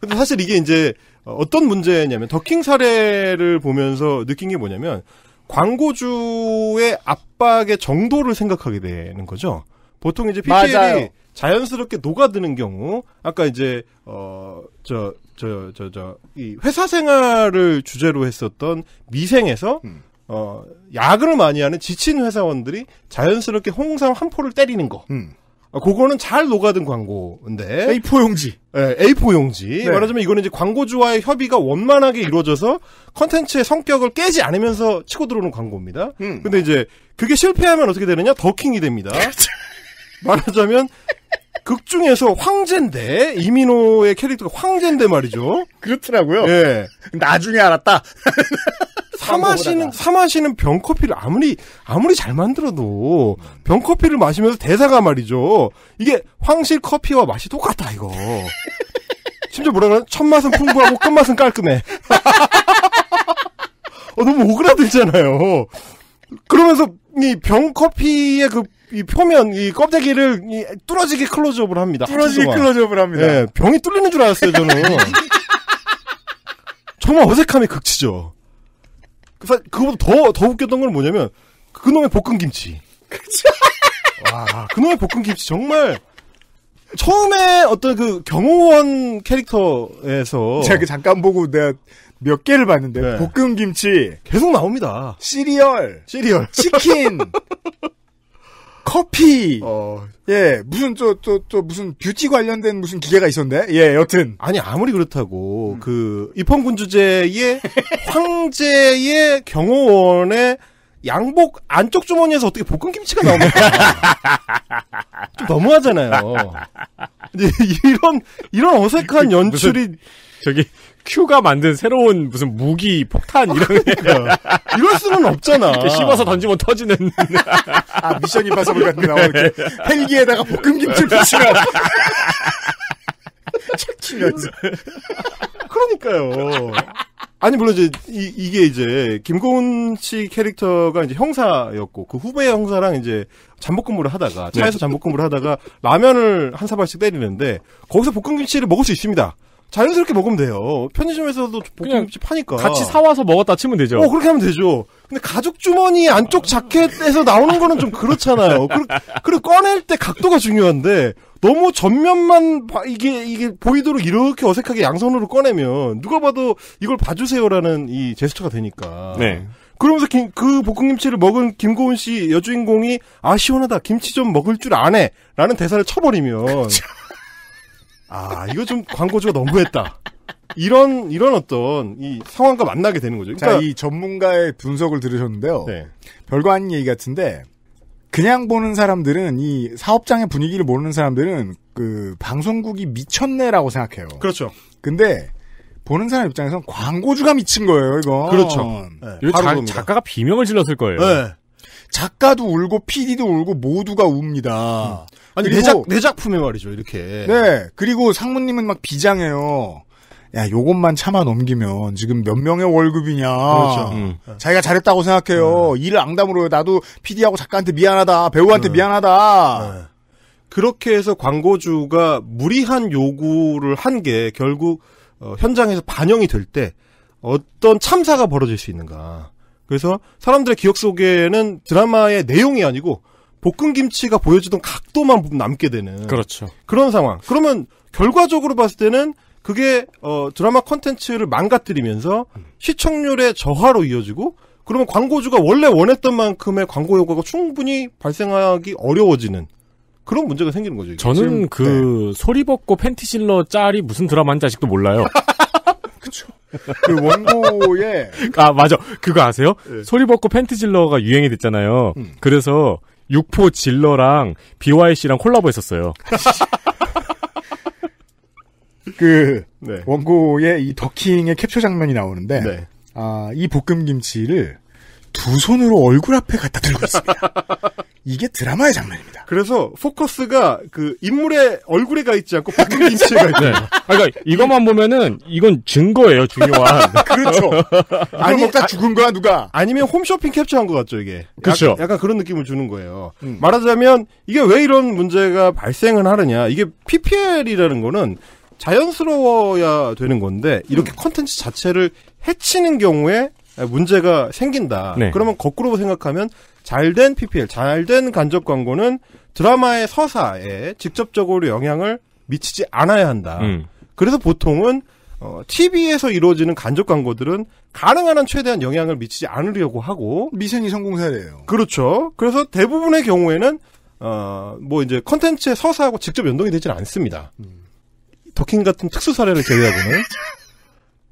근데 사실 이게 이제 어떤 문제냐면 더킹 사례를 보면서 느낀 게 뭐냐면 광고주의 압박의 정도를 생각하게 되는 거죠. 보통 이제 PPL이 맞아요. 자연스럽게 녹아드는 경우 아까 이제 어 저 저 저저이 회사 생활을 주제로 했었던 미생에서 음. 어 야근을 많이 하는 지친 회사원들이 자연스럽게 홍삼 한 포를 때리는 거. 음. 아, 그거는 잘 녹아든 광고인데. A4 용지. 네, 예, A4 용지. 네. 말하자면 이거는 이제 광고주와의 협의가 원만하게 이루어져서 컨텐츠의 성격을 깨지 않으면서 치고 들어오는 광고입니다. 음. 근데 이제 그게 실패하면 어떻게 되느냐? 더킹이 됩니다. 그렇죠. 말하자면 극 중에서 황제인데 이민호의 캐릭터가 황제인데 말이죠. 그렇더라고요. 예. 나중에 알았다. 사 마시는 사 마시는 병 커피를 아무리 아무리 잘 만들어도 병 커피를 마시면서 대사가 말이죠. 이게 황실 커피와 맛이 똑같다 이거. 심지어 뭐라 그래? 첫 맛은 풍부하고 끝 맛은 깔끔해. 어, 너무 오그라들잖아요. 그러면서 이병 커피의 그이 표면 이 껍데기를 이 뚫어지게 클로즈업을 합니다. 뚫어지게 클로즈업을 합니다. 예, 병이 뚫리는 줄 알았어요 저는. 정말 어색함이 극치죠. 그래 그거보다 더, 더 웃겼던 건 뭐냐면, 그놈의 볶음김치. 와, 그놈의 볶음김치 정말, 처음에 어떤 그 경호원 캐릭터에서. 제가 그 잠깐 보고 내가 몇 개를 봤는데, 네. 볶음김치. 계속 나옵니다. 시리얼. 시리얼. 치킨. 커피. 어. 예, 무슨 저저저 무슨 뷰티 관련된 무슨 기계가 있었는데. 예, 여튼. 아니 아무리 그렇다고 음. 그 입헌군주제의 황제의 경호원의 양복 안쪽 주머니에서 어떻게 볶음 김치가 나오는가좀 너무하잖아요. 이런 이런 어색한 연출이 무슨, 저기 큐가 만든 새로운 무슨 무기 폭탄 이런 아, 거. 이럴 수는 없잖아. 씹어서 던지면 터지는. 아 미션 임파서블 같은 나오는 게 헬기에다가 볶음김치를 붙이면 착취면서 그러니까요. 아니 물론 이제 이, 이게 이제 김고은 씨 캐릭터가 이제 형사였고 그 후배 형사랑 이제 잠복근무를 하다가 차에서 네. 잠복근무를 하다가 라면을 한 사발씩 때리는데 거기서 볶음김치를 먹을 수 있습니다. 자연스럽게 먹으면 돼요. 편의점에서도 볶음김치 파니까. 같이 사와서 먹었다 치면 되죠. 어, 그렇게 하면 되죠. 근데 가죽 주머니 안쪽 자켓에서 나오는 거는 좀 그렇잖아요. 그리고, 그리고 꺼낼 때 각도가 중요한데 너무 전면만 봐, 이게 이게 보이도록 이렇게 어색하게 양손으로 꺼내면 누가 봐도 이걸 봐주세요라는 이 제스처가 되니까. 네. 그러면서 김, 그 볶음김치를 먹은 김고은 씨 여주인공이 아 시원하다 김치 좀 먹을 줄 아네라는 대사를 쳐버리면. 아, 이거 좀 광고주가 너무했다. 이런 이런 어떤 이 상황과 만나게 되는 거죠. 그러니까 자, 이 전문가의 분석을 들으셨는데요. 네. 별거 아닌 얘기 같은데 그냥 보는 사람들은 이 사업장의 분위기를 모르는 사람들은 그 방송국이 미쳤네라고 생각해요. 그렇죠. 근데 보는 사람 입장에선 광고주가 미친 거예요, 이거. 그렇죠. 네, 바로 자, 작가가 비명을 질렀을 거예요. 네. 작가도 울고 PD도 울고 모두가 웁니다. 음. 아니 내, 작, 내 작품에 말이죠 이렇게. 네 그리고 상무님은 막 비장해요. 야 요것만 참아 넘기면 지금 몇 명의 월급이냐. 그렇죠. 음. 음. 자기가 잘했다고 생각해요. 네. 일을 앙담으로 요 나도 PD하고 작가한테 미안하다 배우한테 네. 미안하다. 네. 그렇게 해서 광고주가 무리한 요구를 한 게 결국 어, 현장에서 반영이 될 때 어떤 참사가 벌어질 수 있는가. 그래서 사람들의 기억 속에는 드라마의 내용이 아니고 볶은 김치가 보여주던 각도만 남게 되는 그렇죠. 그런 상황. 그러면 결과적으로 봤을 때는 그게 어, 드라마 컨텐츠를 망가뜨리면서 시청률의 저하로 이어지고 그러면 광고주가 원래 원했던 만큼의 광고 효과가 충분히 발생하기 어려워지는 그런 문제가 생기는 거죠. 이게. 저는 지금, 그 네. 소리벗고 팬티실러 짤이 무슨 드라마인지 아직도 몰라요. 그쵸. 그 원고에 아 맞아 그거 아세요? 네. 예. 소리 벗고 팬티 질러가 유행이 됐잖아요. 음. 그래서 육포 질러랑 BYC랑 콜라보했었어요. 그 네. 원고에 이 더킹의 캡처 장면이 나오는데 네. 아이 볶음 김치를 두 손으로 얼굴 앞에 갖다 들고 있습니다. 이게 드라마의 장면입니다. 그래서 포커스가 그 인물의 얼굴에 가 있지 않고 본인 인체가 있다. 네. 아, 그러니까 이것만 보면은 이건 증거예요, 중요한. 그렇죠. 아니 먹다 아, 죽은 거야 누가? 아니면 홈쇼핑 캡처한 것 같죠 이게. 그렇죠. 약간, 약간 그런 느낌을 주는 거예요. 음. 말하자면 이게 왜 이런 문제가 발생을 하느냐? 이게 PPL이라는 거는 자연스러워야 되는 건데 이렇게 음. 컨텐츠 자체를 해치는 경우에 아, 문제가 생긴다. 네. 그러면 거꾸로 생각하면 잘된 PPL, 잘된 간접 광고는 드라마의 서사에 직접적으로 영향을 미치지 않아야 한다. 음. 그래서 보통은 어, TV에서 이루어지는 간접 광고들은 가능한 한 최대한 영향을 미치지 않으려고 하고 미생이 성공 사례예요. 그렇죠. 그래서 대부분의 경우에는 어, 뭐 이제 컨텐츠의 서사하고 직접 연동이 되지는 않습니다. 음. 더킹 같은 특수 사례를 제외하고는.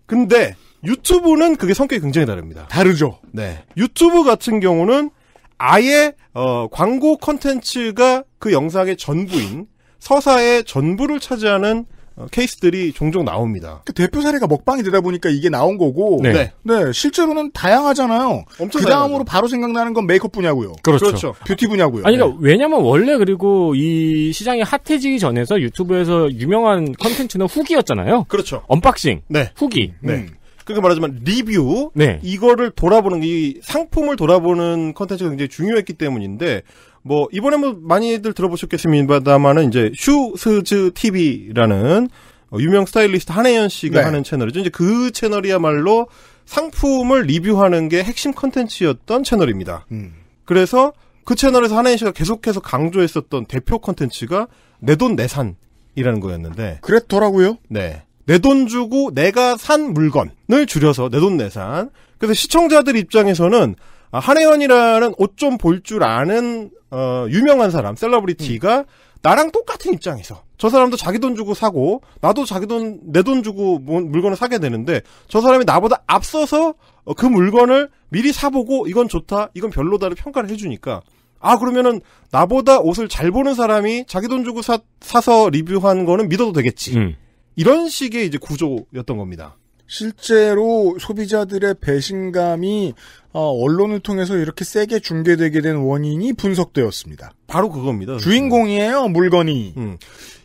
근데 유튜브는 그게 성격이 굉장히 다릅니다. 다르죠. 네. 유튜브 같은 경우는 아예 어, 광고 컨텐츠가 그 영상의 전부인 서사의 전부를 차지하는 어, 케이스들이 종종 나옵니다. 그 대표 사례가 먹방이 되다 보니까 이게 나온 거고, 네, 네, 네 실제로는 다양하잖아요. 엄청 그 다음으로 바로 생각나는 건 메이크업 분야고요. 그렇죠. 그렇죠. 뷰티 분야고요. 아니 그러니까 네. 왜냐면 원래 그리고 이 시장이 핫해지기 전에서 유튜브에서 유명한 컨텐츠는 후기였잖아요. 그렇죠. 언박싱, 네, 후기, 네. 음. 그러니까 말하자면 리뷰 네. 이거를 돌아보는 이 상품을 돌아보는 컨텐츠가 굉장히 중요했기 때문인데 뭐 이번에 뭐 많이들 들어보셨겠습니다만은 이제 슈스즈 TV라는 어, 유명 스타일리스트 한혜연 씨가 네. 하는 채널이죠. 이제 그 채널이야말로 상품을 리뷰하는 게 핵심 컨텐츠였던 채널입니다. 음. 그래서 그 채널에서 한혜연 씨가 계속해서 강조했었던 대표 컨텐츠가 내돈 내산이라는 거였는데 그랬더라고요. 네. 내돈 주고 내가 산 물건을 줄여서 내 돈 내산. 그래서 시청자들 입장에서는 아, 한혜연이라는 옷 좀 볼 줄 아는 어, 유명한 사람, 셀러브리티가 음. 나랑 똑같은 입장에서 저 사람도 자기 돈 주고 사고 나도 자기 돈 내 돈 주고 뭐 물건을 사게 되는데 저 사람이 나보다 앞서서 어, 그 물건을 미리 사보고 이건 좋다 이건 별로다를 평가를 해주니까 아 그러면은 나보다 옷을 잘 보는 사람이 자기 돈 주고 사, 사서 리뷰한 거는 믿어도 되겠지 음. 이런 식의 이제 구조였던 겁니다. 실제로 소비자들의 배신감이 어, 언론을 통해서 이렇게 세게 중계되게 된 원인이 분석되었습니다. 바로 그겁니다. 주인공이에요, 물건이. 음.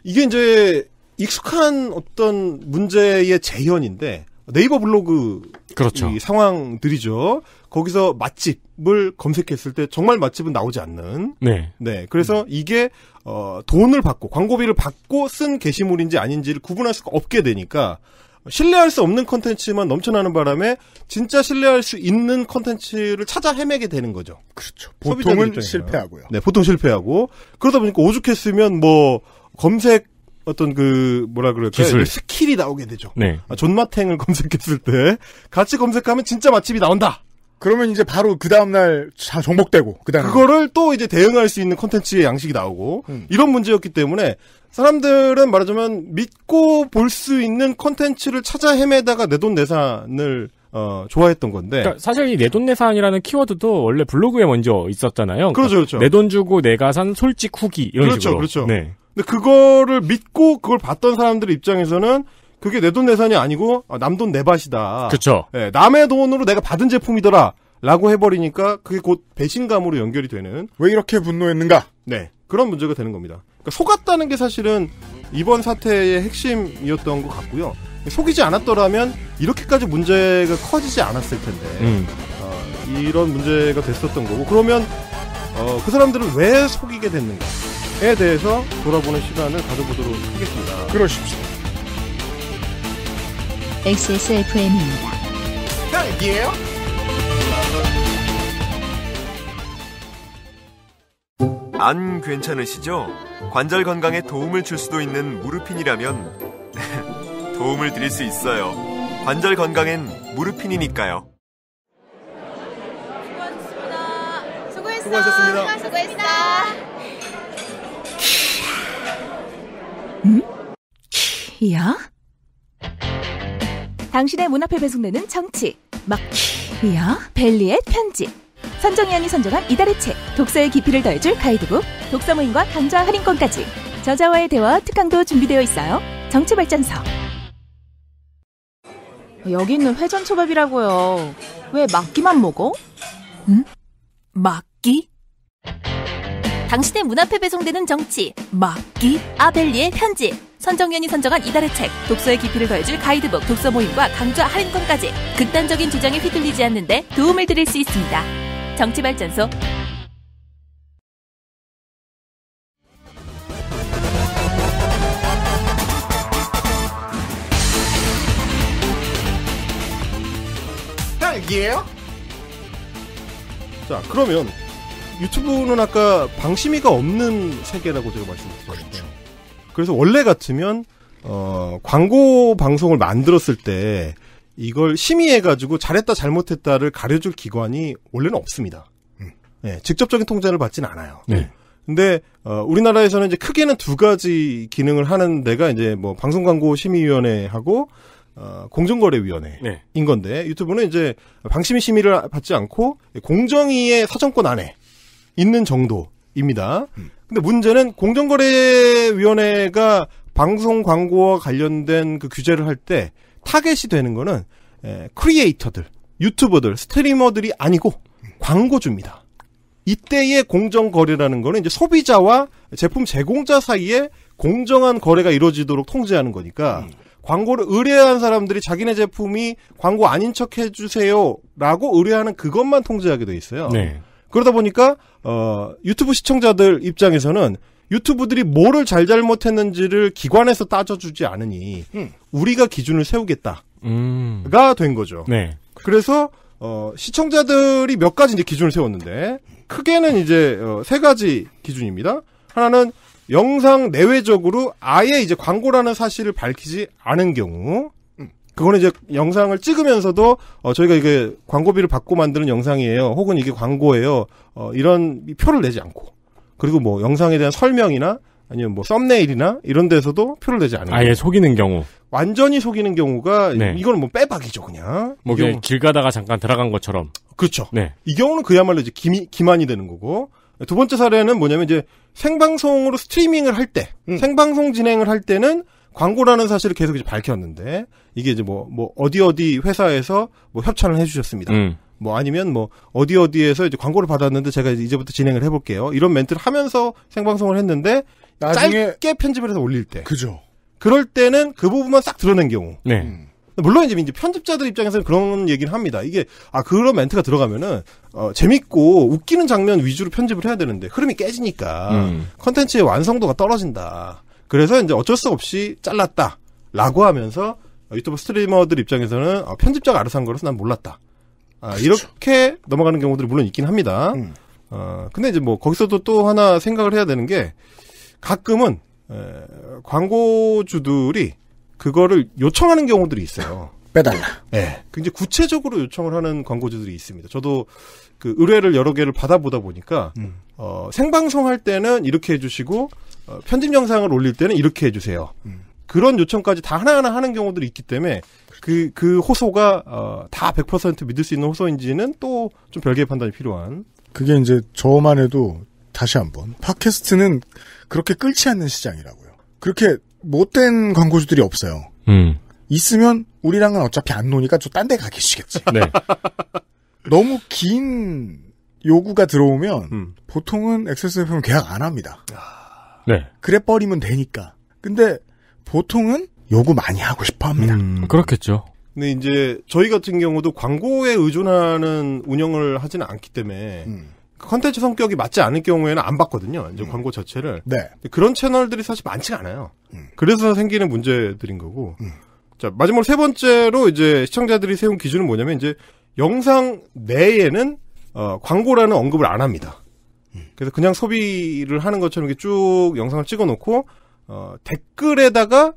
이게 이제 익숙한 어떤 문제의 재현인데 네이버 블로그 그렇죠. 이 상황들이죠. 거기서 맛집을 검색했을 때 정말 맛집은 나오지 않는. 네. 네. 그래서 음. 이게 어 돈을 받고 광고비를 받고 쓴 게시물인지 아닌지를 구분할 수가 없게 되니까 신뢰할 수 없는 컨텐츠만 넘쳐나는 바람에 진짜 신뢰할 수 있는 컨텐츠를 찾아 헤매게 되는 거죠. 그렇죠. 보통은 실패하고요. 네, 보통 실패하고 그러다 보니까 오죽했으면 뭐 검색 어떤 그 뭐라 그래 기술 스킬이 나오게 되죠. 네. 아, 존맛탱을 검색했을 때 같이 검색하면 진짜 맛집이 나온다. 그러면 이제 바로 그 다음날 정복되고 그다음 그거를 또 이제 대응할 수 있는 컨텐츠의 양식이 나오고 음. 이런 문제였기 때문에 사람들은 말하자면 믿고 볼 수 있는 컨텐츠를 찾아 헤매다가 내 돈내산을 어, 좋아했던 건데. 그러니까 사실 이 내 돈내산이라는 키워드도 원래 블로그에 먼저 있었잖아요. 그렇죠, 그러니 그렇죠. 내 돈 주고 내가 산 솔직 후기 이런 그렇죠, 식으로. 그렇죠, 그렇죠. 네. 근데 그거를 믿고 그걸 봤던 사람들 입장에서는 그게 내 돈 내산이 아니고 아, 남돈 내밭이다. 그렇죠. 예, 남의 돈으로 내가 받은 제품이더라. 라고 해버리니까 그게 곧 배신감으로 연결이 되는 왜 이렇게 분노했는가? 네 그런 문제가 되는 겁니다. 그러니까 속았다는 게 사실은 이번 사태의 핵심이었던 것 같고요. 속이지 않았더라면 이렇게까지 문제가 커지지 않았을 텐데 음. 어, 이런 문제가 됐었던 거고 그러면 어, 그 사람들은 왜 속이게 됐는가? 에 대해서 돌아보는 시간을 가져보도록 하겠습니다. 그러십시오. XSFM입니다. 딸기예요? 안 괜찮으시죠? 관절 건강에 도움을 줄 수도 있는 무르핀이라면 도움을 드릴 수 있어요. 관절 건강엔 무르핀이니까요. 수고하셨습니다. 수고하셨습니다. 수고했어. 수고했 수고했어. 음? 키야? 당신의 문 앞에 배송되는 정치 막 키야? 벨리의 편지 선정위원이 선정한 이달의 책 독서의 깊이를 더해줄 가이드북 독서 모임과 강좌 할인권까지 저자와의 대화 특강도 준비되어 있어요 정치발전서 여기 있는 회전초밥이라고요 왜 막기만 먹어? 응? 막기? 당신의 문 앞에 배송되는 정치 막기 아벨리의 편지 선정연이 선정한 이달의 책 독서의 깊이를 더해줄 가이드북 독서 모임과 강좌 할인권까지 극단적인 주장에 휘둘리지 않는데 도움을 드릴 수 있습니다 정치발전소 자 그러면 유튜브는 아까 방심이가 없는 세계라고 제가 말씀드렸잖아요. 그렇죠. 그래서 원래 같으면 어, 광고 방송을 만들었을 때 이걸 심의해가지고 잘했다 잘못했다를 가려줄 기관이 원래는 없습니다. 음. 네, 직접적인 통제를 받지는 않아요. 네. 근데 어, 우리나라에서는 이제 크게는 두 가지 기능을 하는 데가 이제 뭐 방송광고심의위원회하고 어, 공정거래위원회인 네. 건데 유튜브는 이제 방심심의를 받지 않고 공정위의 사정권 안에 있는 정도입니다. 음. 근데 문제는 공정거래위원회가 방송 광고와 관련된 그 규제를 할 때 타겟이 되는 거는 에, 크리에이터들, 유튜버들, 스트리머들이 아니고 광고주입니다. 이때의 공정 거래라는 거는 이제 소비자와 제품 제공자 사이에 공정한 거래가 이루어지도록 통제하는 거니까 음. 광고를 의뢰한 사람들이 자기네 제품이 광고 아닌 척 해주세요라고 의뢰하는 그것만 통제하게 돼 있어요. 네. 그러다 보니까 어, 유튜브 시청자들 입장에서는 유튜브들이 뭐를 잘잘못했는지를 기관에서 따져주지 않으니 음. 우리가 기준을 세우겠다가 음. 된 거죠. 네. 그래서 어, 시청자들이 몇 가지 이제 기준을 세웠는데 크게는 이제 어, 세 가지 기준입니다. 하나는 영상 내외적으로 아예 이제 광고라는 사실을 밝히지 않은 경우 그거는 이제 영상을 찍으면서도 어, 저희가 이게 광고비를 받고 만드는 영상이에요. 혹은 이게 광고예요. 어, 이런 표를 내지 않고 그리고 뭐 영상에 대한 설명이나 아니면 뭐 썸네일이나 이런 데서도 표를 내지 않아요. 아예 속이는 경우. 완전히 속이는 경우가 네. 이거는 뭐 빼박이죠 그냥. 뭐길 경우... 가다가 잠깐 들어간 것처럼. 그렇죠. 네. 이 경우는 그야말로 이제 김이, 기만이 되는 거고 두 번째 사례는 뭐냐면 이제 생방송으로 스트리밍을 할 때, 음. 생방송 진행을 할 때는 광고라는 사실을 계속 이제 밝혔는데 이게 이제 뭐뭐 뭐 어디 어디 회사에서 뭐 협찬을 해주셨습니다. 음. 뭐 아니면 뭐 어디 어디에서 이제 광고를 받았는데 제가 이제부터 진행을 해볼게요. 이런 멘트를 하면서 생방송을 했는데 나중에 짧게 편집을 해서 올릴 때, 그죠? 그럴 때는 그 부분만 싹 드러낸 경우. 네. 음. 물론 이제 이제 편집자들 입장에서는 그런 얘기를 합니다. 이게 아 그런 멘트가 들어가면은 어, 재밌고 웃기는 장면 위주로 편집을 해야 되는데 흐름이 깨지니까 음. 컨텐츠의 음. 완성도가 떨어진다. 그래서 이제 어쩔 수 없이 잘랐다. 라고 하면서 유튜브 스트리머들 입장에서는 어, 편집자가 알아서 한 거라서 난 몰랐다. 아, 그렇죠. 이렇게 넘어가는 경우들이 물론 있긴 합니다. 음. 어, 근데 이제 뭐 거기서도 또 하나 생각을 해야 되는 게 가끔은 에, 광고주들이 그거를 요청하는 경우들이 있어요. 빼달라. 네. 굉장히 그 구체적으로 요청을 하는 광고주들이 있습니다. 저도 그 의뢰를 여러 개를 받아보다 보니까 음. 어, 생방송 할 때는 이렇게 해주시고 어, 편집 영상을 올릴 때는 이렇게 해주세요. 음. 그런 요청까지 다 하나하나 하는 경우들이 있기 때문에 그, 그 호소가, 어, 다 100% 믿을 수 있는 호소인지는 또 좀 별개의 판단이 필요한. 그게 이제 저만 해도 다시 한번. 팟캐스트는 그렇게 끓지 않는 시장이라고요. 그렇게 못된 광고주들이 없어요. 음. 있으면 우리랑은 어차피 안 노니까 저딴데 가 계시겠지. 네. 너무 긴 요구가 들어오면 음. 보통은 엑세스 f 은 계약 안 합니다. 아. 네. 그래 버리면 되니까. 근데 보통은 요구 많이 하고 싶어 합니다. 음, 그렇겠죠. 근데 이제 저희 같은 경우도 광고에 의존하는 운영을 하지는 않기 때문에 음. 컨텐츠 성격이 맞지 않을 경우에는 안 받거든요. 이제 음. 광고 자체를. 네. 그런 채널들이 사실 많지가 않아요. 음. 그래서 생기는 문제들인 거고. 음. 자, 마지막으로 세 번째로 이제 시청자들이 세운 기준은 뭐냐면 이제 영상 내에는 어, 광고라는 언급을 안 합니다. 그래서 그냥 소비를 하는 것처럼 이렇게 쭉 영상을 찍어놓고 어, 댓글에다가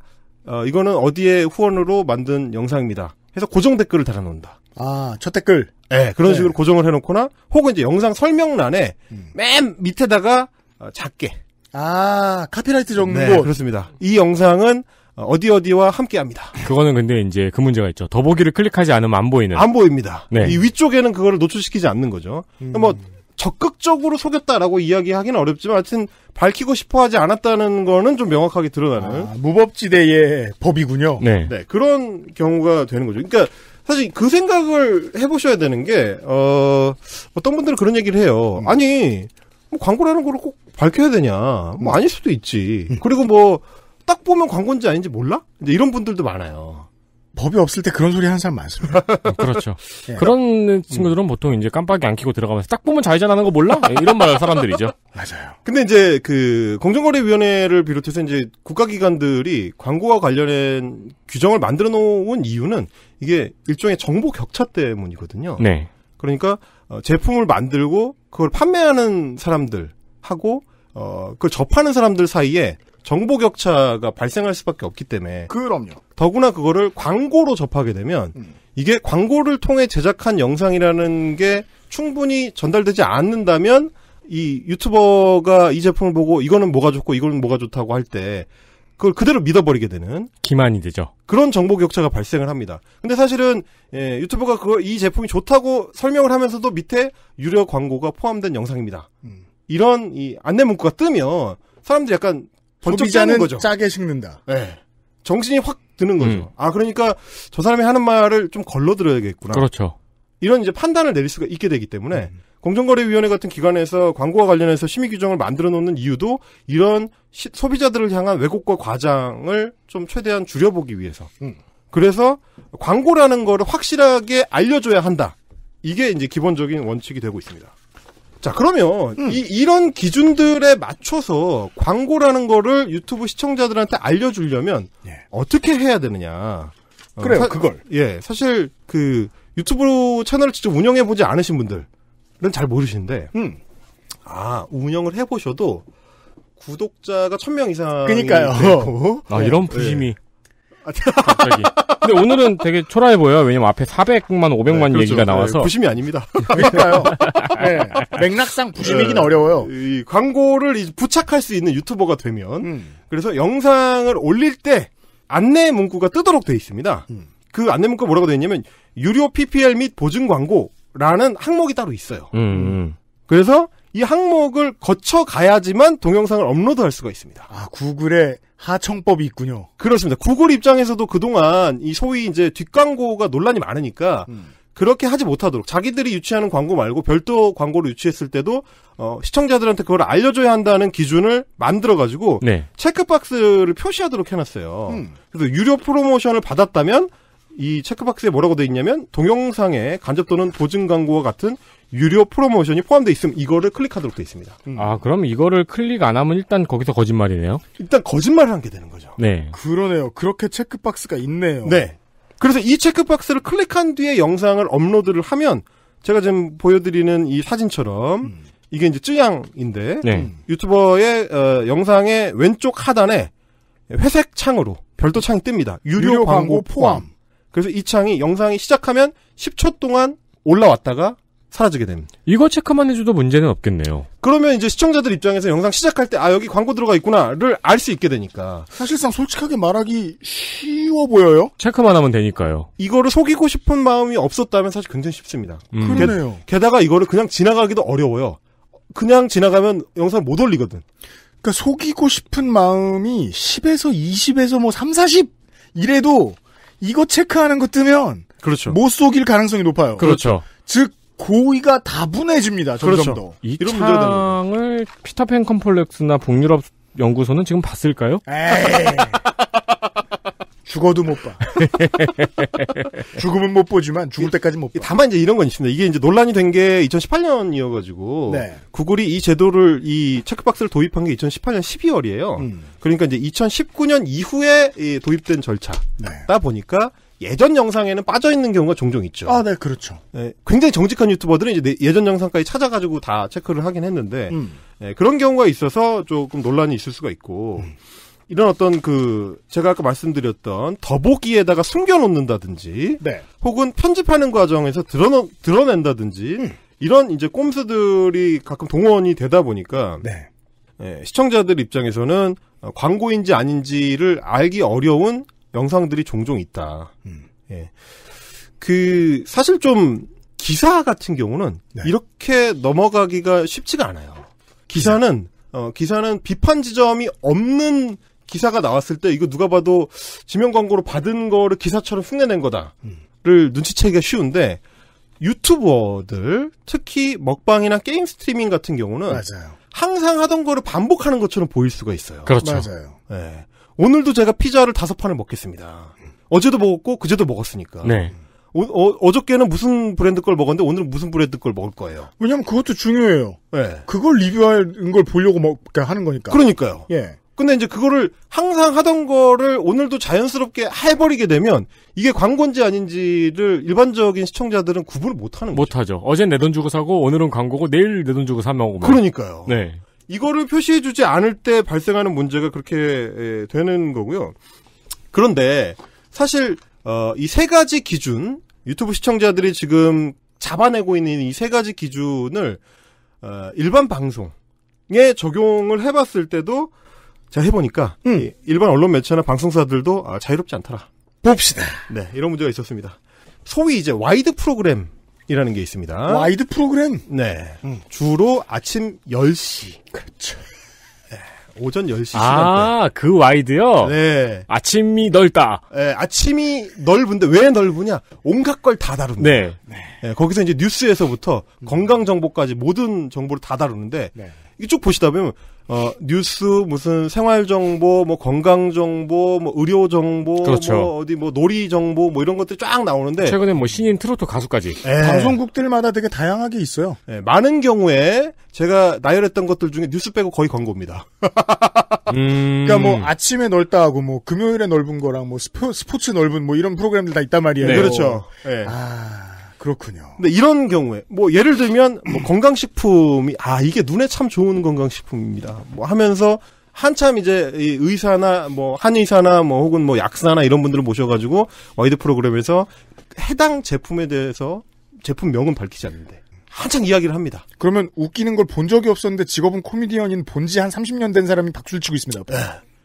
어, 이거는 어디에 후원으로 만든 영상입니다. 해서 고정 댓글을 달아놓는다. 아, 첫 댓글. 네, 그런 네. 식으로 고정을 해놓거나 혹은 이제 영상 설명란에 음. 맨 밑에다가 어, 작게. 아, 카피라이트 정도 네, 그렇습니다. 이 영상은 어, 어디 어디와 함께합니다. 그거는 근데 이제 그 문제가 있죠. 더보기를 클릭하지 않으면 안 보이는. 안 보입니다. 네. 이 위쪽에는 그거를 노출시키지 않는 거죠. 음. 뭐 적극적으로 속였다라고 이야기하기는 어렵지만 하여튼 밝히고 싶어 하지 않았다는 거는 좀 명확하게 드러나는 아, 무법지대의 법이군요. 네. 네. 네. 그런 경우가 되는 거죠. 그러니까 사실 그 생각을 해보셔야 되는 게 어, 어떤 분들은 그런 얘기를 해요. 음. 아니 뭐 광고라는 걸 꼭 밝혀야 되냐? 뭐 아닐 수도 있지. 그리고 뭐 딱 보면 광고인지 아닌지 몰라? 이제 이런 분들도 많아요. 법이 없을 때 그런 소리 하는 사람 많습니다. 어, 그렇죠. 예. 그런 친구들은 보통 이제 깜빡이 안 키고 들어가면서 딱 보면 좌회전 하는 거 몰라? 예, 이런 말 사람들이죠. 맞아요. 근데 이제 그 공정거래위원회를 비롯해서 이제 국가기관들이 광고와 관련된 규정을 만들어 놓은 이유는 이게 일종의 정보 격차 때문이거든요. 네. 그러니까 어, 제품을 만들고 그걸 판매하는 사람들하고 어, 그걸 접하는 사람들 사이에 정보 격차가 발생할 수밖에 없기 때문에 그럼요. 더구나 그거를 광고로 접하게 되면 음. 이게 광고를 통해 제작한 영상이라는 게 충분히 전달되지 않는다면 이 유튜버가 이 제품을 보고 이거는 뭐가 좋고 이거는 뭐가 좋다고 할 때 그걸 그대로 믿어버리게 되는 기만이 되죠. 그런 정보 격차가 발생을 합니다. 근데 사실은 예, 유튜버가 그걸 이 제품이 좋다고 설명을 하면서도 밑에 유료 광고가 포함된 영상입니다. 음. 이런 이 안내 문구가 뜨면 사람들이 약간 번쩍 짜는 거죠. 짜게 식는다. 예. 정신이 확 드는 거죠. 음. 아 그러니까 저 사람이 하는 말을 좀 걸러들어야겠구나. 그렇죠. 이런 이제 판단을 내릴 수가 있게 되기 때문에 음. 공정거래위원회 같은 기관에서 광고와 관련해서 심의 규정을 만들어 놓는 이유도 이런 시, 소비자들을 향한 왜곡과 과장을 좀 최대한 줄여보기 위해서. 음. 그래서 광고라는 거를 확실하게 알려줘야 한다. 이게 이제 기본적인 원칙이 되고 있습니다. 자, 그러면 음. 이, 이런 기준들에 맞춰서 광고라는 거를 유튜브 시청자들한테 알려주려면 예. 어떻게 해야 되느냐. 어, 그래요, 어, 사, 그걸. 예, 사실 그 유튜브 채널을 직접 운영해 보지 않으신 분들은 잘 모르시는데, 음. 아 운영을 해보셔도 구독자가 1 0 0 0명 이상이 그니까요. 되고, 아 이런 부심이 예, 예. 갑자기. 근데 오늘은 되게 초라해 보여요. 왜냐면 앞에 400만 500만 네, 그렇죠. 얘기가 네, 나와서. 네, 부심이 아닙니다. 그러니까요. 네, 맥락상 부심이긴 네. 어려워요. 이 광고를 부착할 수 있는 유튜버가 되면 음. 그래서 영상을 올릴 때 안내 문구가 뜨도록 돼 있습니다. 음. 그 안내 문구가 뭐라고 돼 있냐면 유료 PPL 및 보증 광고라는 항목이 따로 있어요. 음. 음. 그래서 이 항목을 거쳐가야지만 동영상을 업로드할 수가 있습니다. 아, 구글의 하청법이 있군요. 그렇습니다. 구글 입장에서도 그동안 이 소위 이제 뒷광고가 논란이 많으니까 음. 그렇게 하지 못하도록 자기들이 유치하는 광고 말고 별도 광고를 유치했을 때도 어, 시청자들한테 그걸 알려줘야 한다는 기준을 만들어가지고 네. 체크박스를 표시하도록 해놨어요. 음. 그래서 유료 프로모션을 받았다면 이 체크박스에 뭐라고 돼 있냐면 동영상에 간접 또는 보증 광고와 같은 유료 프로모션이 포함되어 있음 이거를 클릭하도록 돼 있습니다. 음. 아 그럼 이거를 클릭 안 하면 일단 거기서 거짓말이네요. 일단 거짓말을 한 게 되는 거죠. 네. 그러네요. 그렇게 체크박스가 있네요. 네. 그래서 이 체크박스를 클릭한 뒤에 영상을 업로드를 하면 제가 지금 보여드리는 이 사진처럼 음. 이게 이제 쯔양인데 네. 음. 유튜버의 어, 영상의 왼쪽 하단에 회색 창으로 별도 창이 뜹니다. 유료, 유료 광고, 광고 포함. 포함. 그래서 이 창이 영상이 시작하면 10초 동안 올라왔다가 사라지게 됩니다. 이거 체크만 해줘도 문제는 없겠네요. 그러면 이제 시청자들 입장에서 영상 시작할 때, 아, 여기 광고 들어가 있구나를 알 수 있게 되니까. 사실상 솔직하게 말하기 쉬워 보여요? 체크만 하면 되니까요. 이거를 속이고 싶은 마음이 없었다면 사실 굉장히 쉽습니다. 음. 그러네요. 게, 게다가 이거를 그냥 지나가기도 어려워요. 그냥 지나가면 영상 못 올리거든. 그러니까 속이고 싶은 마음이 10에서 20에서 뭐 3, 40 이래도 이거 체크하는 거 뜨면 그렇죠. 못 속일 가능성이 높아요. 그렇죠. 즉 고의가 다분해집니다. 그렇죠. 점점 그렇죠. 더. 이 이런 창을 피터팬 컴플렉스나 북유럽 연구소는 지금 봤을까요? 에이. 죽어도 못 봐. 죽음은못 보지만 죽을 때까지 못 봐. 다만 이제 이런 건 있습니다. 이게 이제 논란이 된 게 2018년이어가지고 네. 구글이 이 제도를 이 체크박스를 도입한 게 2018년 12월이에요. 음. 그러니까 이제 2019년 이후에 도입된 절차다 네. 보니까 예전 영상에는 빠져 있는 경우가 종종 있죠. 아, 네, 그렇죠. 네, 굉장히 정직한 유튜버들은 이제 예전 영상까지 찾아가지고 다 체크를 하긴 했는데 음. 네, 그런 경우가 있어서 조금 논란이 있을 수가 있고 음. 이런 어떤 그 제가 아까 말씀드렸던 더보기에다가 숨겨놓는다든지, 네. 혹은 편집하는 과정에서 드러너, 드러낸다든지 음. 이런 이제 꼼수들이 가끔 동원이 되다 보니까. 네. 예, 시청자들 입장에서는 어, 광고인지 아닌지를 알기 어려운 영상들이 종종 있다. 음. 예. 그 사실 좀 기사 같은 경우는 네. 이렇게 넘어가기가 쉽지가 않아요. 기사는 어, 기사는 비판 지점이 없는 기사가 나왔을 때 이거 누가 봐도 지명 광고로 받은 거를 기사처럼 흉내낸 거다를 음. 눈치채기가 쉬운데 유튜버들 특히 먹방이나 게임 스트리밍 같은 경우는 맞아요. 항상 하던 거를 반복하는 것처럼 보일 수가 있어요. 그렇죠. 맞아요. 네. 오늘도 제가 피자를 다섯 판을 먹겠습니다. 어제도 먹었고 그제도 먹었으니까. 네. 오, 어, 저께는 무슨 브랜드 걸 먹었는데 오늘은 무슨 브랜드 걸 먹을 거예요. 왜냐면 그것도 중요해요. 네. 그걸 리뷰하는 걸 보려고 먹, 그러니까 하는 거니까. 그러니까요. 예. 근데 이제 그거를 항상 하던 거를 오늘도 자연스럽게 해버리게 되면 이게 광고인지 아닌지를 일반적인 시청자들은 구분을 못 하는 거죠. 못 하죠. 어제 내돈 주고 사고 오늘은 광고고 내일 내 돈 주고 사면 먹으면. 그러니까요. 네. 이거를 표시해주지 않을 때 발생하는 문제가 그렇게 예, 되는 거고요. 그런데 사실 어, 이 세 가지 기준 유튜브 시청자들이 지금 잡아내고 있는 이 세 가지 기준을 어, 일반 방송에 적용을 해봤을 때도 제가 해보니까 음. 일반 언론 매체나 방송사들도 아, 자유롭지 않더라. 봅시다. 네, 이런 문제가 있었습니다. 소위 이제 와이드 프로그램 이라는 게 있습니다. 와이드 프로그램? 네. 음. 주로 아침 10시. 그렇죠. 네, 오전 10시 아, 시간대. 그 와이드요? 네. 아침이 넓다. 네, 아침이 넓은데 왜 넓으냐? 온갖 걸 다 다룹니다. 네. 네. 거기서 이제 뉴스에서부터 음. 건강 정보까지 모든 정보를 다 다루는데 네. 이쪽 보시다 보면 어, 뉴스 무슨 생활 정보, 뭐 건강 정보, 뭐 의료 정보, 그렇죠. 뭐 어디 뭐 놀이 정보 뭐 이런 것들이 쫙 나오는데 최근에 뭐 신인 트로트 가수까지 에. 예. 방송국들마다 되게 다양하게 있어요. 에, 예, 많은 경우에 제가 나열했던 것들 중에 뉴스 빼고 거의 광고입니다. 음... 그러니까 뭐 아침에 넓다 하고 뭐 금요일에 넓은 거랑 뭐 스포, 츠 넓은 뭐 이런 프로그램들 다 있단 말이에요. 네. 그렇죠. 네. 아... 예. 그렇군요. 근데 이런 경우에 뭐 예를 들면 뭐 건강식품이 아 이게 눈에 참 좋은 건강식품입니다. 뭐 하면서 한참 이제 이 의사나 뭐 한의사나 뭐 혹은 뭐 약사나 이런 분들을 모셔가지고 와이드 프로그램에서 해당 제품에 대해서 제품명은 밝히지 않는데 한참 이야기를 합니다. 그러면 웃기는 걸 본 적이 없었는데 직업은 코미디언인 본지 한 30년 된 사람이 박수를 치고 있습니다.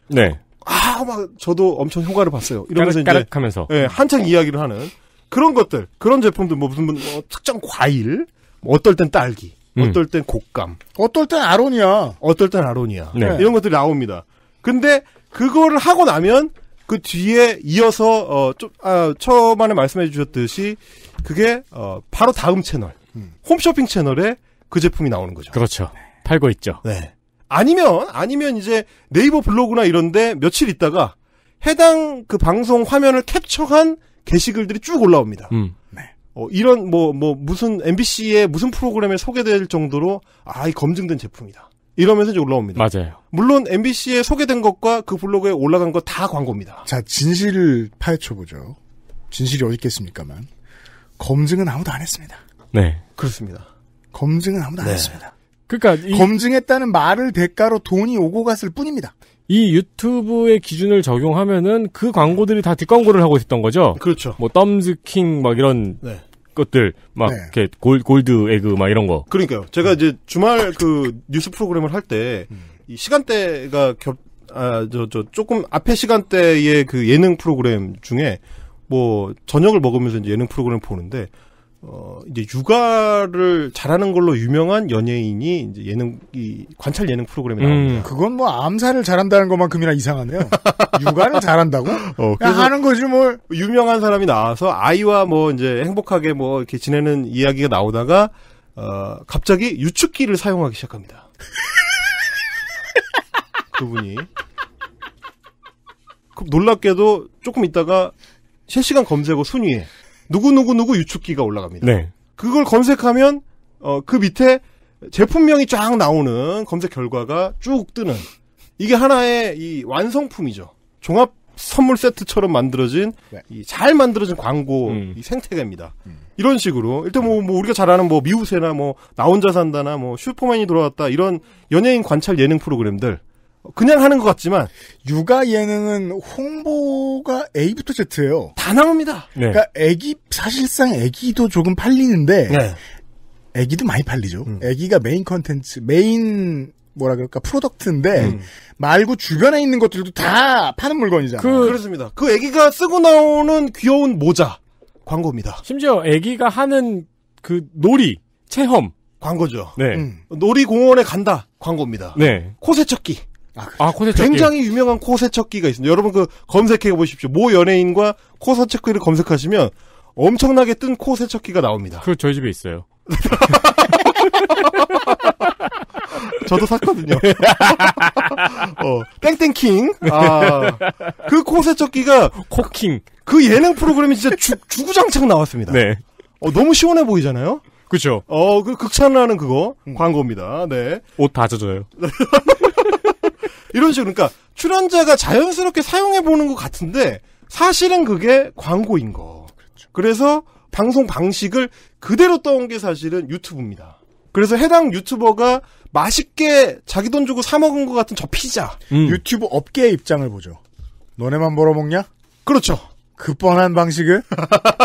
네. 아막 저도 엄청 효과를 봤어요. 이러면서 까르, 이제 하면서 예, 한참 이야기를 하는 그런 것들, 그런 제품들, 뭐 무슨 뭐 특정 과일, 뭐 어떨 땐 딸기, 음. 어떨 땐 곶감, 어떨 땐 아로니아, 어떨 땐 아로니아 네. 이런 것들이 나옵니다. 근데 그거를 하고 나면 그 뒤에 이어서 어좀 아, 처음에 말씀해 주셨듯이 그게 어 바로 다음 채널 음. 홈쇼핑 채널에 그 제품이 나오는 거죠. 그렇죠. 팔고 있죠. 네. 아니면 아니면 이제 네이버 블로그나 이런데 며칠 있다가 해당 그 방송 화면을 캡처한 게시글들이 쭉 올라옵니다. 음. 네. 어, 이런 뭐뭐 뭐, 무슨 MBC의 무슨 프로그램에 소개될 정도로 아 이 검증된 제품이다. 이러면서 이제 올라옵니다. 맞아요. 물론 MBC에 소개된 것과 그 블로그에 올라간 거 다 광고입니다. 자 진실을 파헤쳐 보죠. 진실이 어디 있겠습니까만 검증은 아무도 안 했습니다. 네, 그렇습니다. 검증은 아무도 네. 안 했습니다. 그러니까 검증했다는 말을 대가로 돈이 오고 갔을 뿐입니다. 이 유튜브의 기준을 적용하면은 그 광고들이 다 뒷광고를 하고 있었던 거죠. 그렇죠. 뭐 덤즈킹 막 이런 네. 것들 막 네. 이렇게 골, 골드 에그 막 이런 거. 그러니까요. 제가 네. 이제 주말 그 뉴스 프로그램을 할 때이 음. 시간대가 겹 아저저 저 조금 앞에 시간대의 그 예능 프로그램 중에 뭐 저녁을 먹으면서 이제 예능 프로그램 보는데 어, 이제 육아를 잘하는 걸로 유명한 연예인이 이제 예능, 이 관찰 예능 프로그램에 음. 나옵니다. 음. 그건 뭐 암살을 잘한다는 것만큼이나 이상하네요. 육아를 잘한다고? 어, 그래 하는 거지 뭘. 유명한 사람이 나와서 아이와 뭐 이제 행복하게 뭐 이렇게 지내는 이야기가 나오다가, 어, 갑자기 유축기를 사용하기 시작합니다. 그분이. 놀랍게도 조금 있다가 실시간 검색어 순위에 누구누구누구 유축기가 올라갑니다. 네. 그걸 검색하면 어, 그 밑에 제품명이 쫙 나오는 검색 결과가 쭉 뜨는 이게 하나의 이 완성품이죠. 종합 선물 세트처럼 만들어진 네. 잘 만들어진 광고 음. 생태계입니다. 음. 이런 식으로 일단 뭐, 뭐, 우리가 잘 아는 뭐 미우새나 뭐나 혼자 산다나 뭐 슈퍼맨이 돌아왔다 이런 연예인 관찰 예능 프로그램들 그냥 하는 것 같지만 육아 예능은 홍보가 A부터 Z예요. 다 나옵니다. 네. 그러니까 애기 사실상 애기도 조금 팔리는데 네. 애기도 많이 팔리죠. 음. 애기가 메인 컨텐츠, 메인 뭐라 그럴까 프로덕트인데 음. 말고 주변에 있는 것들도 다 파는 물건이잖아요. 그, 그렇습니다. 그 애기가 쓰고 나오는 귀여운 모자 광고입니다. 심지어 애기가 하는 그 놀이 체험 광고죠. 네. 음. 놀이공원에 간다. 광고입니다. 네. 코세척기. 아, 아 코세척기. 굉장히 유명한 코세척기가 있습니다. 여러분 그 검색해 보십시오. 모 연예인과 코세척기를 검색하시면 엄청나게 뜬 코세척기가 나옵니다. 그 저희 집에 있어요. 저도 샀거든요. 어, 땡땡킹. 아, 그 코세척기가 코킹. 그 예능 프로그램이 진짜 주, 주구장창 나왔습니다. 네. 어, 너무 시원해 보이잖아요. 그렇죠. 어, 그 극찬하는 그거 음. 광고입니다. 네. 옷 다 젖어요. 이런 식으로 그러니까 출연자가 자연스럽게 사용해 보는 것 같은데 사실은 그게 광고인 거. 그렇죠. 그래서 방송 방식을 그대로 떠온 게 사실은 유튜브입니다. 그래서 해당 유튜버가 맛있게 자기 돈 주고 사 먹은 것 같은 저 피자. 음. 유튜브 업계의 입장을 보죠. 너네만 벌어먹냐? 그렇죠. 그 뻔한 방식을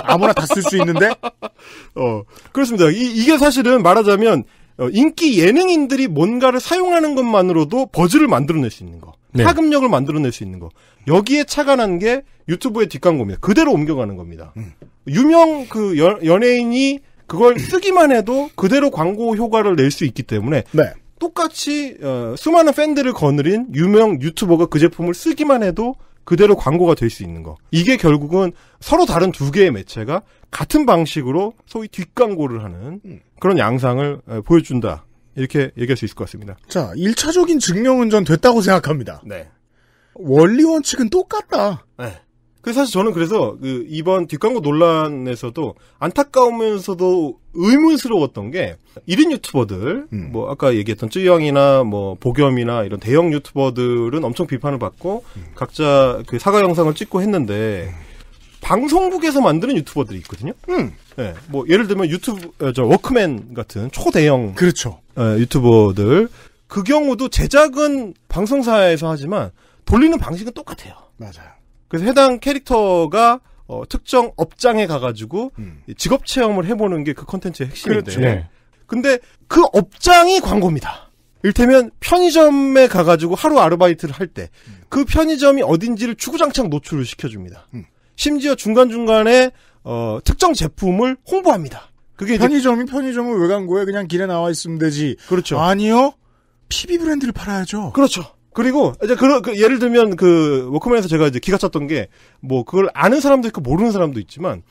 아무나 다 쓸 수 있는데? 어, 그렇습니다. 이, 이게 사실은 말하자면 어, 인기 예능인들이 뭔가를 사용하는 것만으로도 버즈를 만들어낼 수 있는 거. 네. 파급력을 만들어낼 수 있는 거. 여기에 착안한 게 유튜브의 뒷광고입니다. 그대로 옮겨가는 겁니다. 음. 유명 그 연, 예인이 그걸 쓰기만 해도 그대로 광고 효과를 낼 수 있기 때문에 네. 똑같이 어, 수많은 팬들을 거느린 유명 유튜버가 그 제품을 쓰기만 해도 그대로 광고가 될 수 있는 거. 이게 결국은 서로 다른 두 개의 매체가 같은 방식으로 소위 뒷광고를 하는 음. 그런 양상을 보여준다. 이렇게 얘기할 수 있을 것 같습니다. 자, 1차적인 증명운전 됐다고 생각합니다. 네. 원리 원칙은 똑같다. 네. 그 사실 저는 그래서 그 이번 뒷광고 논란에서도 안타까우면서도 의문스러웠던 게 1인 유튜버들 음. 뭐 아까 얘기했던 쯔영이나 뭐 보겸이나 이런 대형 유튜버들은 엄청 비판을 받고 음. 각자 그 사과 영상을 찍고 했는데 음. 방송국에서 만드는 유튜버들이 있거든요. 음. 네, 뭐 예를 들면 유튜브 어, 저 워크맨 같은 초대형 그렇죠. 네, 유튜버들 그 경우도 제작은 방송사에서 하지만 돌리는 방식은 똑같아요. 맞아요. 그래서 해당 캐릭터가 어, 특정 업장에 가가지고 음. 직업 체험을 해보는 게 그 컨텐츠의 핵심인데. 그렇죠. 네. 근데 그 업장이 광고입니다. 일테면 편의점에 가가지고 하루 아르바이트를 할 때그 음. 편의점이 어딘지를 주구장창 노출을 시켜줍니다. 음. 심지어 중간중간에 어, 특정 제품을 홍보합니다. 그게 편의점이 편의점을 왜간 거예요? 그냥 길에 나와 있으면 되지. 그렇죠. 아니요. PB 브랜드를 팔아야죠. 그렇죠. 그리고 이제 그, 그 예를 들면 그 워크맨에서 제가 이제 기가 찼던 게 뭐 그걸 아는 사람도 있고 모르는 사람도 있지만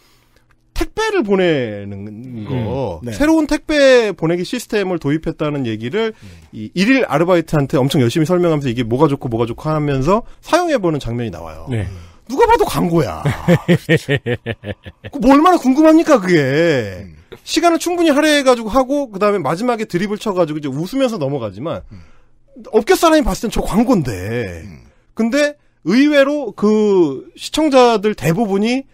택배를 보내는 거 음, 네. 새로운 택배 보내기 시스템을 도입했다는 얘기를 음. 이 일일 아르바이트한테 엄청 열심히 설명하면서 이게 뭐가 좋고 뭐가 좋고 하면서 사용해 보는 장면이 나와요. 네. 음. 누가 봐도 광고야. 그 얼마나 궁금합니까 그게. 시간을 충분히 할애해가지고 하고 그 다음에 마지막에 드립을 쳐가지고 이제 웃으면서 넘어가지만 음. 업계 사람이 봤을 땐 저 광고인데. 음. 근데 의외로 그 시청자들 대부분이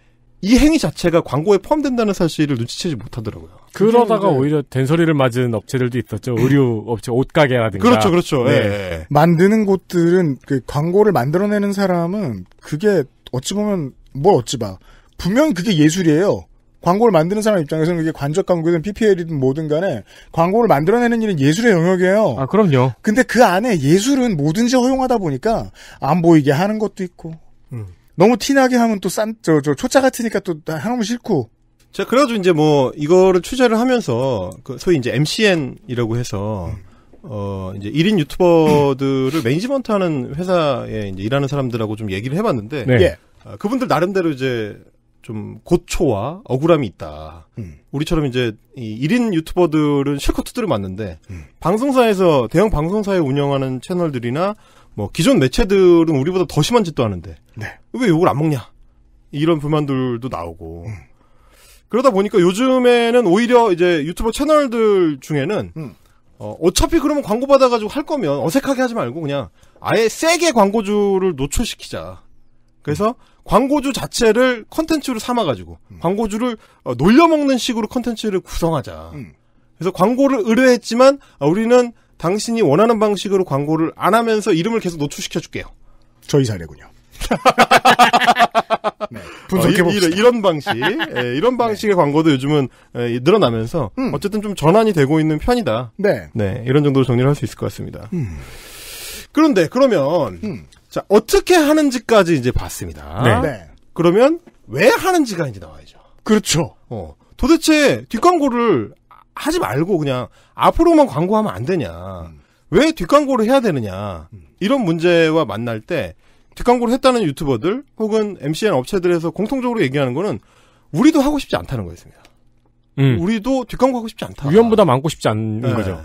이 행위 자체가 광고에 포함된다는 사실을 눈치채지 못하더라고요. 그러다가 근데... 그렇죠. 오히려 된소리를 맞은 업체들도 있었죠. 의류 업체, 옷가게라든가. 그렇죠, 그렇죠. 네. 네. 만드는 곳들은 그 광고를 만들어내는 사람은 그게 어찌 보면 뭘 어찌 봐. 분명히 그게 예술이에요. 광고를 만드는 사람 입장에서는 그게 관적 광고든 PPL이든 뭐든 간에 광고를 만들어내는 일은 예술의 영역이에요. 아, 그럼요. 근데 그 안에 예술은 뭐든지 허용하다 보니까 안 보이게 하는 것도 있고. 음. 너무 티나게 하면 또 싼, 저, 저, 초짜 같으니까 또 하나면 싫고. 제가 그래가지고 이제 뭐, 이거를 취재를 하면서, 그 소위 이제 MCN이라고 해서, 음. 어, 이제 1인 유튜버들을 매니지먼트 하는 회사에 이제 일하는 사람들하고 좀 얘기를 해봤는데, 네. 예. 어, 그분들 나름대로 이제 좀 고초와 억울함이 있다. 음. 우리처럼 이제 이 1인 유튜버들은 실컷 투들을 맞는데, 음. 방송사에서, 대형 방송사에 운영하는 채널들이나 뭐 기존 매체들은 우리보다 더 심한 짓도 하는데, 네. 왜 욕을 안 먹냐? 이런 불만들도 나오고, 음. 그러다 보니까 요즘에는 오히려 이제 유튜버 채널들 중에는 음. 어, 어차피 그러면 광고 받아가지고 할 거면 어색하게 하지 말고 그냥 아예 세게 광고주를 노출시키자. 그래서 음. 광고주 자체를 컨텐츠로 삼아가지고 음. 광고주를 어, 놀려먹는 식으로 컨텐츠를 구성하자. 음. 그래서 광고를 의뢰했지만 아, 우리는 당신이 원하는 방식으로 광고를 안 하면서 이름을 계속 노출시켜줄게요. 저희 사례군요. 네, 분석해봅시다. 어, 이, 런 방식, 예, 이런 네. 방식의 네. 광고도 요즘은 예, 늘어나면서 음. 어쨌든 좀 전환이 되고 있는 편이다. 네, 네 이런 정도로 정리를 할 수 있을 것 같습니다. 음. 그런데 그러면 음. 자 어떻게 하는지까지 이제 봤습니다. 네. 네. 그러면 왜 하는지가 이제 나와야죠. 그렇죠. 어, 도대체 뒷광고를 하지 말고 그냥 앞으로만 광고하면 안 되냐. 음. 왜 뒷광고를 해야 되느냐. 음. 이런 문제와 만날 때 뒷광고를 했다는 유튜버들 혹은 MCN 업체들에서 공통적으로 얘기하는 거는 우리도 하고 싶지 않다는 거였습니다. 음. 우리도 뒷광고 하고 싶지 않다. 위험보다 많고 싶지 않은 네. 거죠.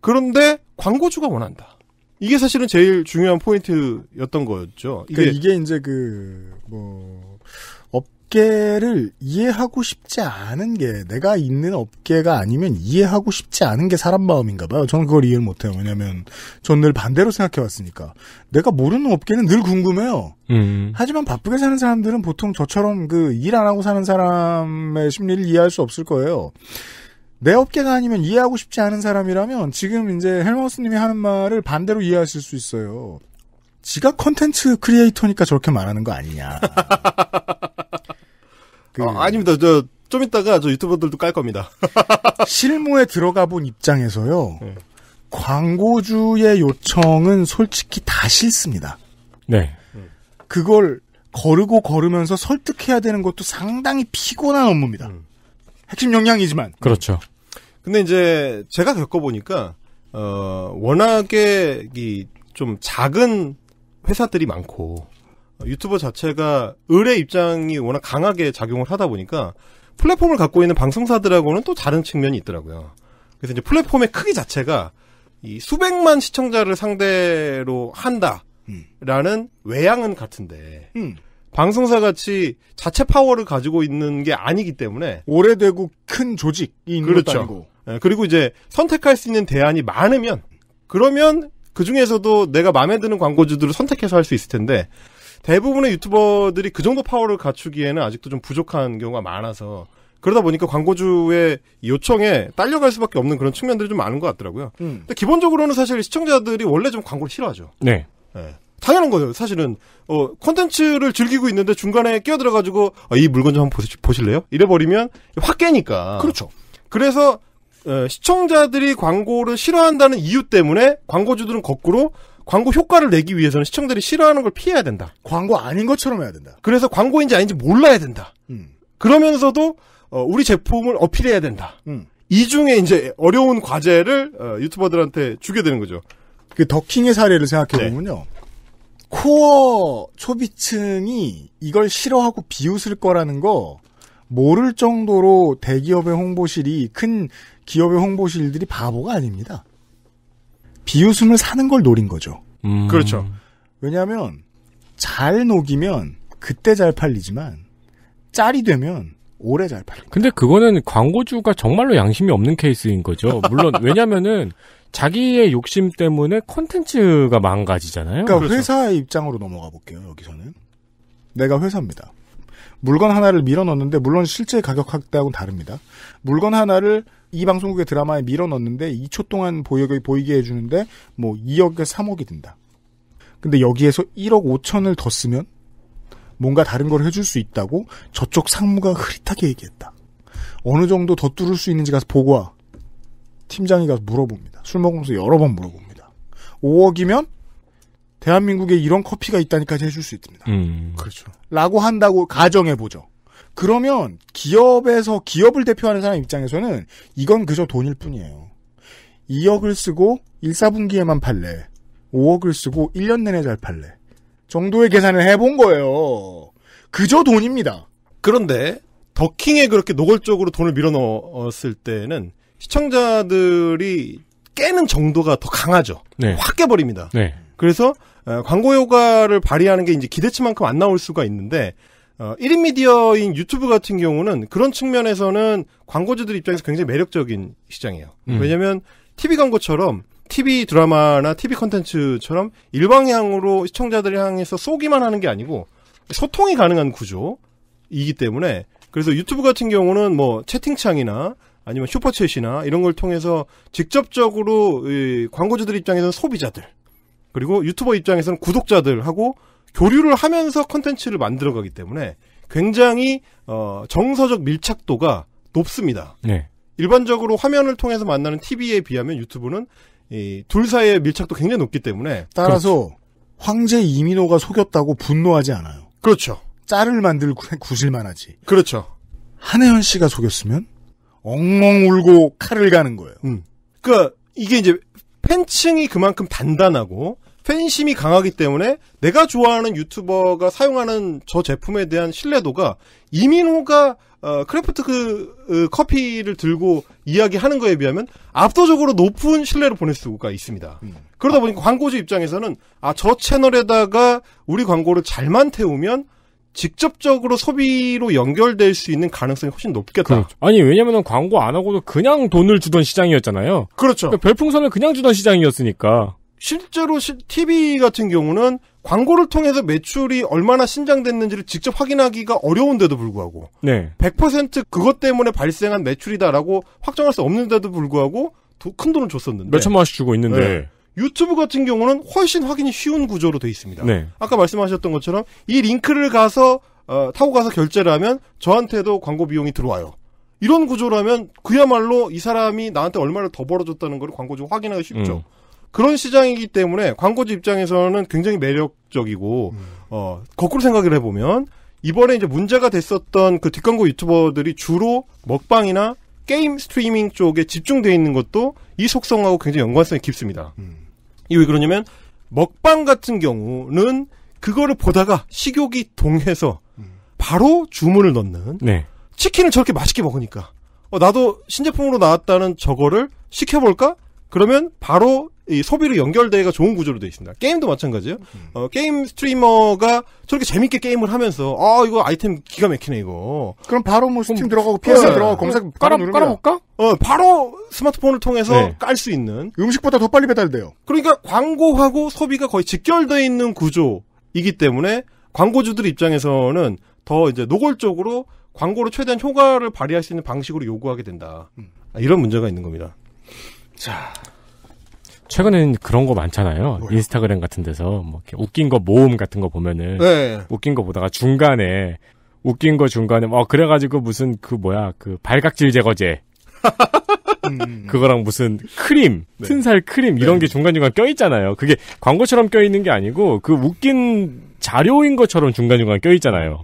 그런데 광고주가 원한다. 이게 사실은 제일 중요한 포인트였던 거였죠. 그러니까 이게, 그러니까 이게 이제 그, 뭐, 업계를 이해하고 싶지 않은 게 내가 있는 업계가 아니면 이해하고 싶지 않은 게 사람 마음인가 봐요. 저는 그걸 이해를 못해요. 왜냐하면 저는 늘 반대로 생각해왔으니까 내가 모르는 업계는 늘 궁금해요. 음. 하지만 바쁘게 사는 사람들은 보통 저처럼 그 일 안 하고 사는 사람의 심리를 이해할 수 없을 거예요. 내 업계가 아니면 이해하고 싶지 않은 사람이라면 지금 이제 헬마우스님이 하는 말을 반대로 이해하실 수 있어요. 지가 컨텐츠 크리에이터니까 저렇게 말하는 거 아니냐. 그... 아, 아닙니다. 저좀 이따가 저 유튜버들도 깔 겁니다. 실무에 들어가 본 입장에서요. 네. 광고주의 요청은 솔직히 다 싫습니다. 네. 그걸 거르고 걸으면서 설득해야 되는 것도 상당히 피곤한 업무입니다. 음. 핵심 역량이지만. 그렇죠. 근데 이제 제가 겪어보니까 어, 워낙에 이 좀 작은 회사들이 많고 유튜버 자체가 을의 입장이 워낙 강하게 작용을 하다 보니까 플랫폼을 갖고 있는 방송사들하고는 또 다른 측면이 있더라고요. 그래서 이제 플랫폼의 크기 자체가 이 수백만 시청자를 상대로 한다라는 음. 외양은 같은데 음. 방송사 같이 자체 파워를 가지고 있는 게 아니기 때문에 오래되고 큰 조직이 있는 그렇죠. 것고 예, 그리고 이제 선택할 수 있는 대안이 많으면 그러면 그 중에서도 내가 마음에 드는 광고주들을 선택해서 할 수 있을 텐데 대부분의 유튜버들이 그 정도 파워를 갖추기에는 아직도 좀 부족한 경우가 많아서 그러다 보니까 광고주의 요청에 딸려갈 수밖에 없는 그런 측면들이 좀 많은 것 같더라고요. 음. 근데 기본적으로는 사실 시청자들이 원래 좀 광고를 싫어하죠. 네. 네. 당연한 거예요. 사실은 어 컨텐츠를 즐기고 있는데 중간에 끼어들어가지고 어, 이 물건 좀 한번 보실 래요 이래버리면 확 깨니까. 그렇죠. 그래서 어, 시청자들이 광고를 싫어한다는 이유 때문에 광고주들은 거꾸로 광고 효과를 내기 위해서는 시청자들이 싫어하는 걸 피해야 된다. 광고 아닌 것처럼 해야 된다. 그래서 광고인지 아닌지 몰라야 된다. 음. 그러면서도 어, 우리 제품을 어필해야 된다. 음. 이 중에 이제 어려운 과제를 어, 유튜버들한테 주게 되는 거죠. 그 더킹의 사례를 생각해 네. 보면요. 네. 코어 초비층이 이걸 싫어하고 비웃을 거라는 거 모를 정도로 대기업의 홍보실이 큰 기업의 홍보실들이 바보가 아닙니다. 비웃음을 사는 걸 노린 거죠. 음. 그렇죠. 왜냐하면 잘 녹이면 그때 잘 팔리지만 짤이 되면 오래 잘 팔려. 근데 그거는 광고주가 정말로 양심이 없는 케이스인 거죠. 물론 왜냐면은 자기의 욕심 때문에 콘텐츠가 망가지잖아요. 그러니까 그렇죠. 회사의 입장으로 넘어가 볼게요. 여기서는 내가 회사입니다. 물건 하나를 밀어넣는데 물론 실제 가격 확대하고는 다릅니다. 물건 하나를 이 방송국의 드라마에 밀어넣는데 2초 동안 보이게, 보이게 해주는데 뭐 2억에 3억이 든다. 근데 여기에서 1억 5천을 더 쓰면 뭔가 다른 걸 해줄 수 있다고 저쪽 상무가 흐릿하게 얘기했다. 어느 정도 더 뚫을 수 있는지 가서 보고 와. 팀장이 가서 물어봅니다. 술 먹으면서 여러 번 물어봅니다. 5억이면 대한민국에 이런 커피가 있다니까지 해줄 수 있습니다. 음. 그렇죠. 라고 한다고 가정해보죠. 그러면 기업에서, 기업을 대표하는 사람 입장에서는 이건 그저 돈일 뿐이에요. 2억을 쓰고 1, 4분기에만 팔래. 5억을 쓰고 1년 내내 잘 팔래. 정도의 계산을 해본 거예요. 그저 돈입니다. 그런데 더킹에 그렇게 노골적으로 돈을 밀어 넣었을 때는 시청자들이 깨는 정도가 더 강하죠. 네. 확 깨버립니다. 네. 그래서 어, 광고 효과를 발휘하는 게 이제 기대치만큼 안 나올 수가 있는데 어, 1인 미디어인 유튜브 같은 경우는 그런 측면에서는 광고주들 입장에서 굉장히 매력적인 시장이에요. 음. 왜냐면 하 TV 광고처럼 TV 드라마나 TV 컨텐츠처럼 일방향으로 시청자들을 향해서 쏘기만 하는 게 아니고 소통이 가능한 구조이기 때문에 그래서 유튜브 같은 경우는 뭐 채팅창이나 아니면 슈퍼챗이나 이런 걸 통해서 직접적으로 광고주들 입장에서는 소비자들 그리고 유튜버 입장에서는 구독자들하고 교류를 하면서 컨텐츠를 만들어가기 때문에 굉장히 어, 정서적 밀착도가 높습니다. 네. 일반적으로 화면을 통해서 만나는 TV에 비하면 유튜브는 이 둘 사이의 밀착도 굉장히 높기 때문에 따라서 그렇죠. 황제 이민호가 속였다고 분노하지 않아요. 그렇죠. 짤을 만들 구실만 하지. 그렇죠. 한혜연 씨가 속였으면 엉엉 울고 칼을 가는 거예요. 음. 그러니까 이게 이제 팬층이 그만큼 단단하고 팬심이 강하기 때문에 내가 좋아하는 유튜버가 사용하는 저 제품에 대한 신뢰도가 이민호가 어, 크래프트 그, 그 커피를 들고 이야기하는 거에 비하면 압도적으로 높은 신뢰를 보낼 수가 있습니다. 음. 그러다 보니까 광고주 입장에서는 아 저 채널에다가 우리 광고를 잘만 태우면 직접적으로 소비로 연결될 수 있는 가능성이 훨씬 높겠다. 그렇죠. 아니 왜냐면은 광고 안 하고도 그냥 돈을 주던 시장이었잖아요. 그렇죠. 그러니까 별풍선을 그냥 주던 시장이었으니까. 실제로 TV 같은 경우는 광고를 통해서 매출이 얼마나 신장됐는지를 직접 확인하기가 어려운데도 불구하고 네. 100% 그것 때문에 발생한 매출이다라고 확정할 수 없는데도 불구하고 큰 돈을 줬었는데 몇 천만 원씩 주고 있는데 네. 유튜브 같은 경우는 훨씬 확인이 쉬운 구조로 돼 있습니다. 네. 아까 말씀하셨던 것처럼 이 링크를 가서 어, 타고 가서 결제를 하면 저한테도 광고 비용이 들어와요. 이런 구조라면 그야말로 이 사람이 나한테 얼마를 더 벌어줬다는 걸 광고 좀 확인하기 쉽죠. 음. 그런 시장이기 때문에 광고주 입장에서는 굉장히 매력적이고 음. 어 거꾸로 생각을 해보면 이번에 이제 문제가 됐었던 그 뒷광고 유튜버들이 주로 먹방이나 게임 스트리밍 쪽에 집중되어 있는 것도 이 속성하고 굉장히 연관성이 깊습니다. 음. 이왜 그러냐면 먹방 같은 경우는 그거를 보다가 식욕이 동해서 음. 바로 주문을 넣는 네. 치킨을 저렇게 맛있게 먹으니까 어, 나도 신제품으로 나왔다는 저거를 시켜볼까? 그러면 바로 이 소비로 연결되기가 좋은 구조로 되어 있습니다. 게임도 마찬가지예요. 음. 어, 게임 스트리머가 저렇게 재밌게 게임을 하면서 아 이거 아이템 기가 막히네 이거. 그럼 바로 뭐 스팀 음. 들어가고 PS 네. 들어가고 검색 깔아 깔아볼까? 어 바로 스마트폰을 통해서 네. 깔수 있는. 음식보다 더 빨리 배달돼요. 그러니까 광고하고 소비가 거의 직결되어 있는 구조이기 때문에 광고주들 입장에서는 더 이제 노골적으로 광고로 최대한 효과를 발휘할 수 있는 방식으로 요구하게 된다. 음. 아, 이런 문제가 있는 겁니다. 자, 최근엔 그런 거 많잖아요. 뭐야? 인스타그램 같은 데서 뭐 웃긴 거 모음 같은 거 보면은 네. 웃긴 거 보다가 중간에 웃긴 거 중간에 어 그래가지고 무슨 그 뭐야 그 발각질 제거제 음, 음, 음. 그거랑 무슨 크림 네. 튼살 크림 이런 네. 게 중간중간 껴있잖아요. 그게 광고처럼 껴있는 게 아니고 그 웃긴 자료인 것처럼 중간중간 껴있잖아요.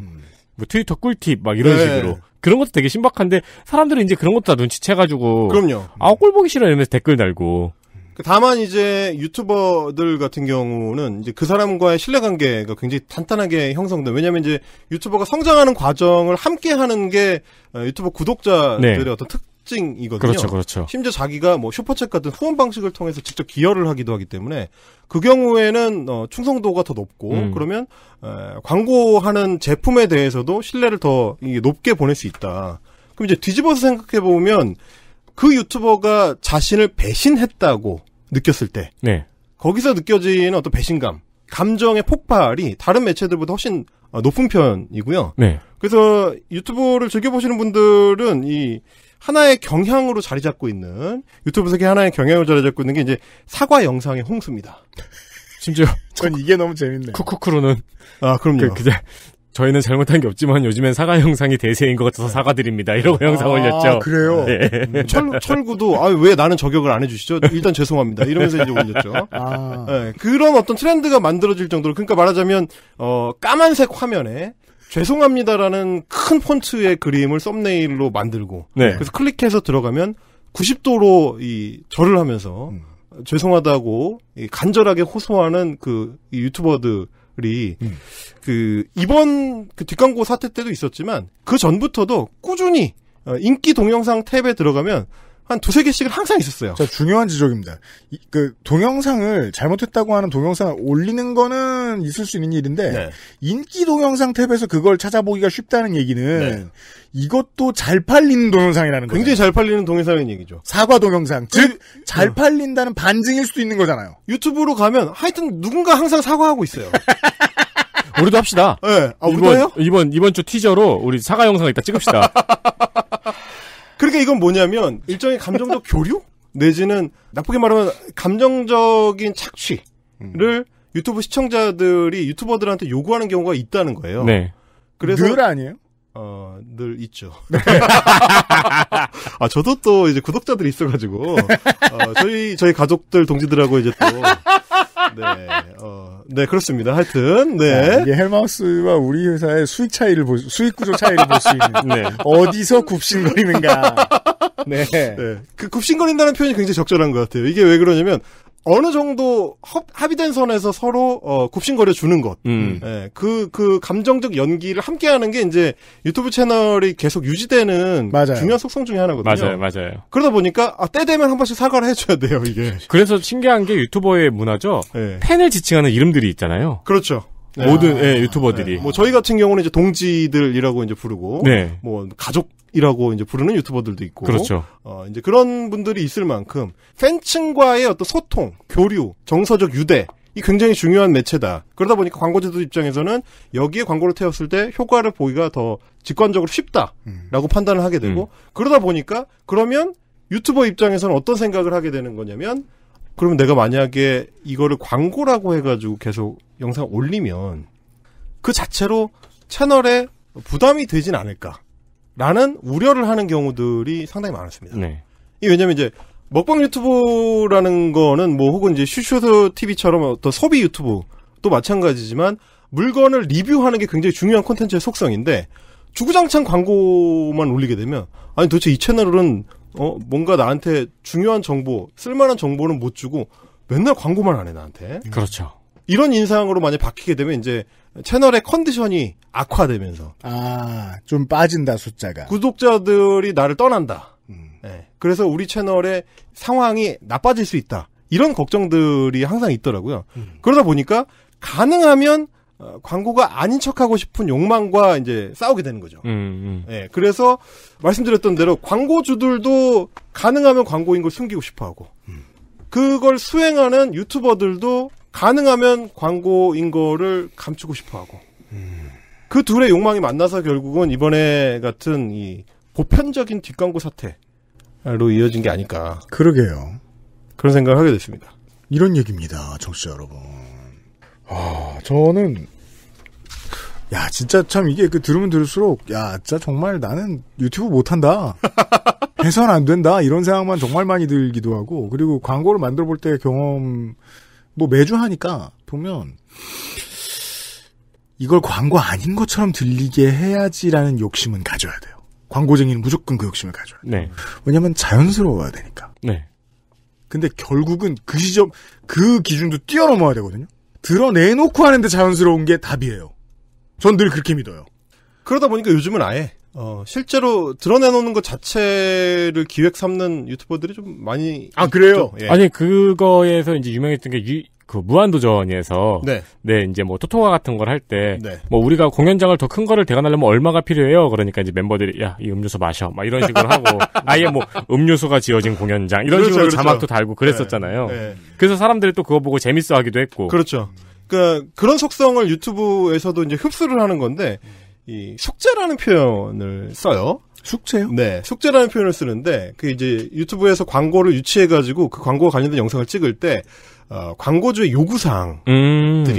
뭐 트위터 꿀팁 막 이런 네. 식으로 그런 것도 되게 신박한데 사람들은 이제 그런 것도 다 눈치채가지고 아 꼴보기 싫어 이러면서 댓글 달고 그 다만 이제 유튜버들 같은 경우는 이제 그 사람과의 신뢰관계가 굉장히 단단하게 형성돼 왜냐하면 이제 유튜버가 성장하는 과정을 함께하는 게 어, 유튜버 구독자들의 네. 어떤 특 특징이거든요. 그렇죠, 그렇죠. 심지어 자기가 뭐 슈퍼챗 같은 후원 방식을 통해서 직접 기여를 하기도 하기 때문에 그 경우에는 어, 충성도가 더 높고 음. 그러면 에, 광고하는 제품에 대해서도 신뢰를 더 높게 보낼 수 있다. 그럼 이제 뒤집어서 생각해 보면 그 유튜버가 자신을 배신했다고 느꼈을 때 네. 거기서 느껴지는 어떤 배신감, 감정의 폭발이 다른 매체들보다 훨씬 어, 높은 편이고요. 네. 그래서 유튜브를 즐겨보시는 분들은 이 하나의 경향으로 자리 잡고 있는 유튜브 세계 하나의 경향으로 자리 잡고 있는 게 이제 사과 영상의 홍수입니다. 심지어 전 이게 너무 재밌네요. 쿠쿠쿠로는 아 그럼요. 그, 그 저희는 잘못한 게 없지만 요즘엔 사과 영상이 대세인 것 같아서 사과드립니다. 이러고 아, 네. 영상 올렸죠. 아, 그래요? 네. 음, 철, 철구도, 아, 왜 나는 저격을 안 해주시죠? 일단 죄송합니다. 이러면서 이제 올렸죠. 아. 네, 그런 어떤 트렌드가 만들어질 정도로, 그러니까 말하자면, 어, 까만색 화면에, 죄송합니다라는 큰 폰트의 그림을 썸네일로 만들고, 네. 그래서 클릭해서 들어가면 90도로 이 절을 하면서, 음. 죄송하다고 간절하게 호소하는 그 유튜버들 우리 음. 그 이번 그 뒷광고 사태 때도 있었지만 그 전부터도 꾸준히 어, 인기 동영상 탭에 들어가면 한 두세 개씩은 항상 있었어요. 자, 중요한 지적입니다. 이, 그 동영상을 잘못했다고 하는 동영상을 올리는 거는 있을 수 있는 일인데 네. 인기 동영상 탭에서 그걸 찾아보기가 쉽다는 얘기는 네. 이것도 잘 팔리는 동영상이라는 거예요. 굉장히 잘 팔리는 동영상인 얘기죠. 사과 동영상. 그 즉, 네. 잘 팔린다는 반증일 수도 있는 거잖아요. 유튜브로 가면 하여튼 누군가 항상 사과하고 있어요. 우리도 합시다. 네. 아, 이번, 우리도 이번, 이번 주 티저로 우리 사과 영상 을 이따 찍읍시다. 그러니까 이건 뭐냐면 일종의 감정적 교류 내지는 나쁘게 말하면 감정적인 착취를 음. 유튜브 시청자들이 유튜버들한테 요구하는 경우가 있다는 거예요. 네. 그래서 늘 아니에요? 어, 늘 있죠. 아, 저도 또 이제 구독자들이 있어가지고, 어, 저희, 저희 가족들, 동지들하고 이제 또, 네, 어, 네, 그렇습니다. 하여튼, 네. 아, 이게 헬마우스와 우리 회사의 수익 차이를 볼, 수익 구조 차이를 볼 수 있는, 네. 어디서 굽신거리는가. 네. 네. 그 굽신거린다는 표현이 굉장히 적절한 것 같아요. 이게 왜 그러냐면, 어느 정도 합, 합의된 선에서 서로 어, 굽신거려 주는 것, 그 음. 예, 그, 그 감정적 연기를 함께하는 게 이제 유튜브 채널이 계속 유지되는 맞아요. 중요한 속성 중에 하나거든요. 맞아요, 맞아요. 그러다 보니까 아, 때 되면 한 번씩 사과를 해줘야 돼요 이게. 그래서 신기한 게 유튜버의 문화죠. 예. 팬을 지칭하는 이름들이 있잖아요. 그렇죠. 모든 예, 예 유튜버들이. 예. 뭐 저희 같은 경우는 이제 동지들이라고 이제 부르고, 네. 뭐 가족 이라고 이제 부르는 유튜버들도 있고 그렇죠. 어, 이제 그런 분들이 있을 만큼 팬층과의 어떤 소통, 교류, 정서적 유대 이 굉장히 중요한 매체다. 그러다 보니까 광고주들 입장에서는 여기에 광고를 태웠을 때 효과를 보기가 더 직관적으로 쉽다라고 음. 판단을 하게 되고 음. 그러다 보니까 그러면 유튜버 입장에서는 어떤 생각을 하게 되는 거냐면 그러면 내가 만약에 이거를 광고라고 해가지고 계속 영상 올리면 그 자체로 채널에 부담이 되진 않을까. 라는 우려를 하는 경우들이 상당히 많았습니다. 네. 이 왜냐면 이제 먹방 유튜브라는 거는 뭐 혹은 이제 슈슈드 TV처럼 어떤 소비 유튜브 또 마찬가지지만 물건을 리뷰하는 게 굉장히 중요한 콘텐츠의 속성인데 주구장창 광고만 올리게 되면 아니 도대체 이 채널은 어 뭔가 나한테 중요한 정보 쓸만한 정보는 못 주고 맨날 광고만 안 해 나한테 그렇죠 이런 인상으로 만약 바뀌게 되면 이제 채널의 컨디션이 악화되면서 아좀 빠진다 숫자가 구독자들이 나를 떠난다. 음. 네. 그래서 우리 채널의 상황이 나빠질 수 있다. 이런 걱정들이 항상 있더라고요. 음. 그러다 보니까 가능하면 어, 광고가 아닌 척하고 싶은 욕망과 이제 싸우게 되는 거죠. 음, 음. 네, 그래서 말씀드렸던 대로 광고주들도 가능하면 광고인 걸 숨기고 싶어하고 음. 그걸 수행하는 유튜버들도 가능하면 광고인 거를 감추고 싶어 하고. 음. 그 둘의 욕망이 만나서 결국은 이번에 같은 이 보편적인 뒷광고 사태로 이어진 게 아닐까. 그러게요. 그런 생각을 하게 됐습니다. 이런 얘기입니다, 청취자 여러분. 아, 저는 야, 진짜 참 이게 그 들으면 들을수록 야, 진짜 정말 나는 유튜브 못 한다. 해선 안 된다. 이런 생각만 정말 많이 들기도 하고 그리고 광고를 만들어 볼 때 경험 뭐 매주 하니까 보면 이걸 광고 아닌 것처럼 들리게 해야지라는 욕심은 가져야 돼요. 광고쟁이는 무조건 그 욕심을 가져야 돼요. 네. 왜냐면 자연스러워야 되니까. 네. 근데 결국은 그 시점, 그 기준도 뛰어넘어야 되거든요. 드러내놓고 하는데 자연스러운 게 답이에요. 전 늘 그렇게 믿어요. 그러다 보니까 요즘은 아예 어, 실제로 드러내놓는 것 자체를 기획 삼는 유튜버들이 좀 많이 아 그래요? 예. 아니 그거에서 이제 유명했던 게 유, 그 무한도전에서 네. 네 이제 뭐 토토화 같은 걸 할 때뭐 네. 우리가 공연장을 더 큰 거를 대관하려면 얼마가 필요해요 그러니까 이제 멤버들이 야 이 음료수 마셔 막 이런 식으로 하고 아예 뭐 음료수가 지어진 공연장 이런 그렇죠, 식으로 그렇죠. 자막도 달고 네. 그랬었잖아요 네. 그래서 사람들이 또 그거 보고 재밌어 하기도 했고 그렇죠 그러니까 그런 속성을 유튜브에서도 이제 흡수를 하는 건데 이 숙제라는 표현을 써요. 숙제요? 네, 숙제라는 표현을 쓰는데 그 이제 유튜브에서 광고를 유치해 가지고 그 광고와 관련된 영상을 찍을 때 어, 광고주의 요구사항들이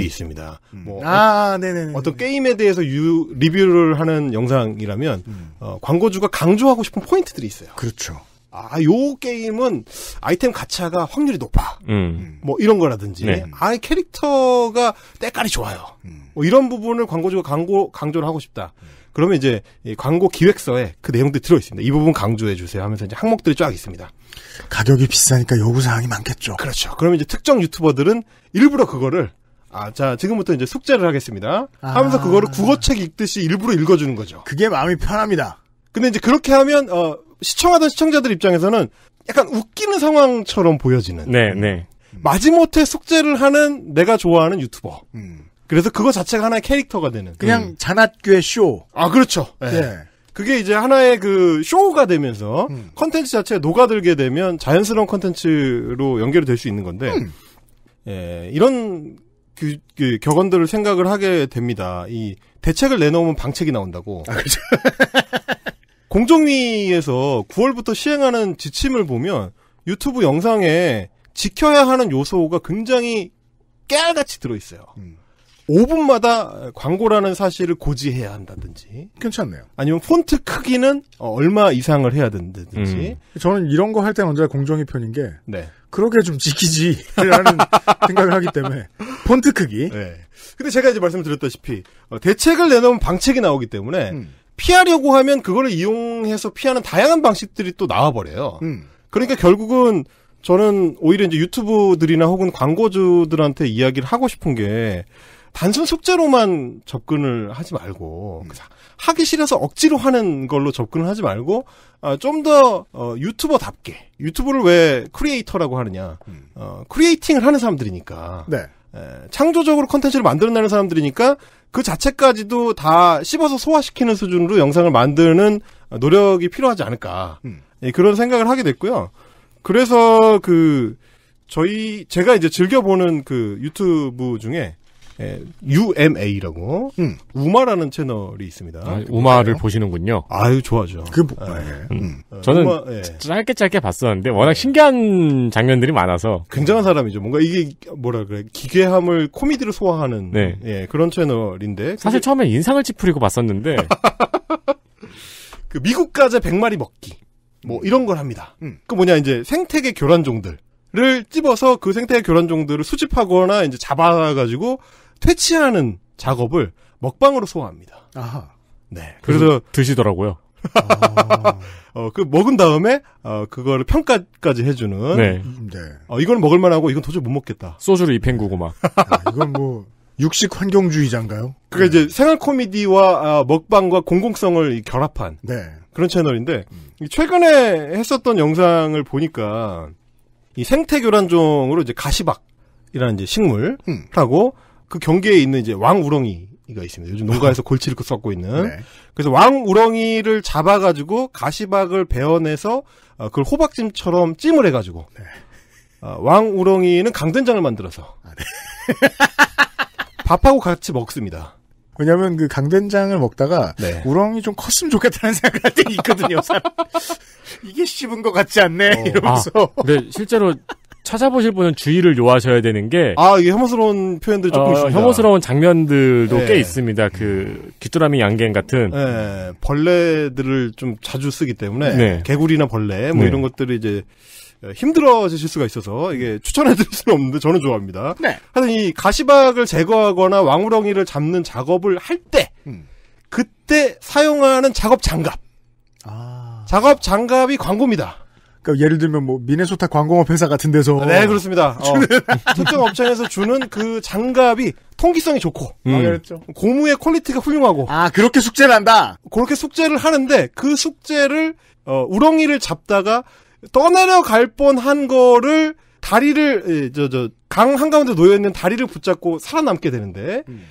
음. 있습니다. 음. 뭐 아, 네네. 어떤 게임에 대해서 유, 리뷰를 하는 영상이라면 음. 어, 광고주가 강조하고 싶은 포인트들이 있어요. 그렇죠. 아, 요 게임은 아이템 가차가 확률이 높아. 음. 뭐 이런 거라든지. 네. 아, 캐릭터가 때깔이 좋아요. 음. 뭐 이런 부분을 광고주가 광고 강조를 하고 싶다. 음. 그러면 이제 광고 기획서에 그 내용들이 들어 있습니다. 이 부분 강조해 주세요 하면서 이제 항목들이 쫙 있습니다. 가격이 비싸니까 요구 사항이 많겠죠. 그렇죠. 그러면 이제 특정 유튜버들은 일부러 그거를 아, 자, 지금부터 이제 숙제를 하겠습니다. 아. 하면서 그거를 국어책 읽듯이 일부러 읽어주는 거죠. 그게 마음이 편합니다. 근데 이제 그렇게 하면, 어, 시청하던 시청자들 입장에서는 약간 웃기는 상황처럼 보여지는. 네, 네. 마지못해 숙제를 하는 내가 좋아하는 유튜버. 음. 그래서 그거 자체가 하나의 캐릭터가 되는. 그냥 음. 잔앗교의 쇼. 아, 그렇죠. 네. 네. 그게 이제 하나의 그 쇼가 되면서 음. 컨텐츠 자체에 녹아들게 되면 자연스러운 컨텐츠로 연결이 될 수 있는 건데, 음. 예, 이런 그, 그 격언들을 생각을 하게 됩니다. 이 대책을 내놓으면 방책이 나온다고. 아, 그렇죠. 공정위에서 9월부터 시행하는 지침을 보면 유튜브 영상에 지켜야 하는 요소가 굉장히 깨알같이 들어있어요. 음. 5분마다 광고라는 사실을 고지해야 한다든지. 괜찮네요. 아니면 폰트 크기는 얼마 이상을 해야 된다든지. 음. 저는 이런 거 할때 언제나 공정위 편인 게. 네. 그러게 좀 지키지라는 생각을 하기 때문에. 폰트 크기. 네. 근데 제가 이제 말씀드렸다시피 어, 대책을 내놓으면 방책이 나오기 때문에 음. 피하려고 하면 그거를 이용해서 피하는 다양한 방식들이 또 나와버려요. 음. 그러니까 결국은 저는 오히려 이제 유튜브들이나 혹은 광고주들한테 이야기를 하고 싶은 게 단순 숙제로만 접근을 하지 말고 음. 하기 싫어서 억지로 하는 걸로 접근을 하지 말고 아, 좀더 어, 유튜버답게 유튜브를 왜 크리에이터라고 하느냐 음. 어, 크리에이팅을 하는 사람들이니까 네. 예, 창조적으로 컨텐츠를 만들어내는 사람들이니까 그 자체까지도 다 씹어서 소화시키는 수준으로 영상을 만드는 노력이 필요하지 않을까. 음. 예, 그런 생각을 하게 됐고요. 그래서 그 저희 제가 이제 즐겨 보는 그 유튜브 중에 에, 예, UMA라고 음. 우마라는 채널이 있습니다. 아, 우마를 네. 보시는군요. 아유 좋아죠. 그 뭐, 아, 예. 음. 음. 아, 저는 우마, 예. 짧게 짧게 봤었는데 워낙 네. 신기한 장면들이 많아서 굉장한 사람이죠. 뭔가 이게 뭐라 그래 기괴함을 코미디로 소화하는 네. 예, 그런 채널인데 사실 그게... 처음에 인상을 찌푸리고 봤었는데 그 미국 가재 100마리 먹기 뭐 음. 이런 걸 합니다. 음. 그 뭐냐 이제 생태계 교란종들 를 찝어서 그 생태 교란종들을 수집하거나 이제 잡아가지고 퇴치하는 작업을 먹방으로 소화합니다. 아하. 네. 그래서 드시더라고요. 아. 어, 그 먹은 다음에 어, 그거를 평가까지 해주는. 네. 음, 네. 어, 이건 먹을만하고 이건 도저히 못 먹겠다. 소주를 입행구고 막. 아, 이건 뭐 육식 환경주의자인가요? 그게 네. 이제 생활 코미디와 아, 먹방과 공공성을 결합한 네. 그런 채널인데 음. 최근에 했었던 영상을 보니까 이 생태 교란종으로 이제 가시박이라는 이제 식물하고 음. 그 경계에 있는 이제 왕우렁이가 있습니다. 요즘 농가에서 골치를 썩고 있는. 네. 그래서 왕우렁이를 잡아가지고 가시박을 베어내서 어, 그걸 호박찜처럼 찜을 해가지고 네. 어, 왕우렁이는 강된장을 만들어서 아, 네. 밥하고 같이 먹습니다. 왜냐하면 그 강된장을 먹다가 네. 우렁이 좀 컸으면 좋겠다는 생각할 때 있거든요. 이게 씹은 것 같지 않네 어. 이러면서. 아, 근 실제로 찾아보실 분은 주의를 요하셔야 되는 게. 아, 이게 혐오스러운 표현들이 조금 어, 있습니다. 혐오스러운 장면들도 네. 꽤 있습니다. 그, 귀뚜라미 양갱 같은. 네, 벌레들을 좀 자주 쓰기 때문에. 네. 개구리나 벌레, 뭐 네. 이런 것들이 이제 힘들어지실 수가 있어서 이게 추천해드릴 수는 없는데 저는 좋아합니다. 네. 하여튼 이 가시박을 제거하거나 왕우렁이를 잡는 작업을 할 때, 음. 그때 사용하는 작업 장갑. 아. 작업 장갑이 광고입니다. 그러니까 예를 들면 뭐 미네소타 광공업 회사 같은 데서 네 그렇습니다. 어. 특정 업체에서 주는 그 장갑이 통기성이 좋고 음. 고무의 퀄리티가 훌륭하고 아 그렇게 숙제를 한다. 그렇게 숙제를 하는데 그 숙제를 어, 우렁이를 잡다가 떠내려갈 뻔한 거를 다리를 저 저 강 한가운데 놓여 있는 다리를 붙잡고 살아남게 되는데. 음.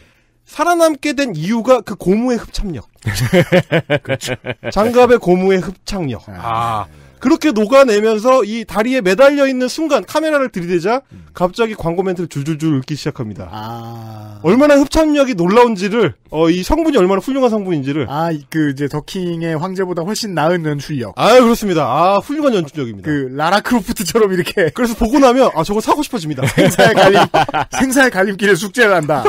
살아남게 된 이유가 그 고무의 흡착력. 그렇죠. 장갑의 고무의 흡착력. 아, 네. 그렇게 녹아내면서 이 다리에 매달려 있는 순간 카메라를 들이대자 갑자기 광고 멘트를 줄줄줄 읽기 시작합니다. 아... 얼마나 흡착력이 놀라운지를 어, 이 성분이 얼마나 훌륭한 성분인지를 아 그 이제 더킹의 황제보다 훨씬 나은 연출력. 아 그렇습니다. 아 훌륭한 연출력입니다. 그 라라 크로프트처럼 이렇게 그래서 보고 나면 아 저거 사고 싶어집니다. 생사의 갈림 생사의 갈림길에 숙제를 한다.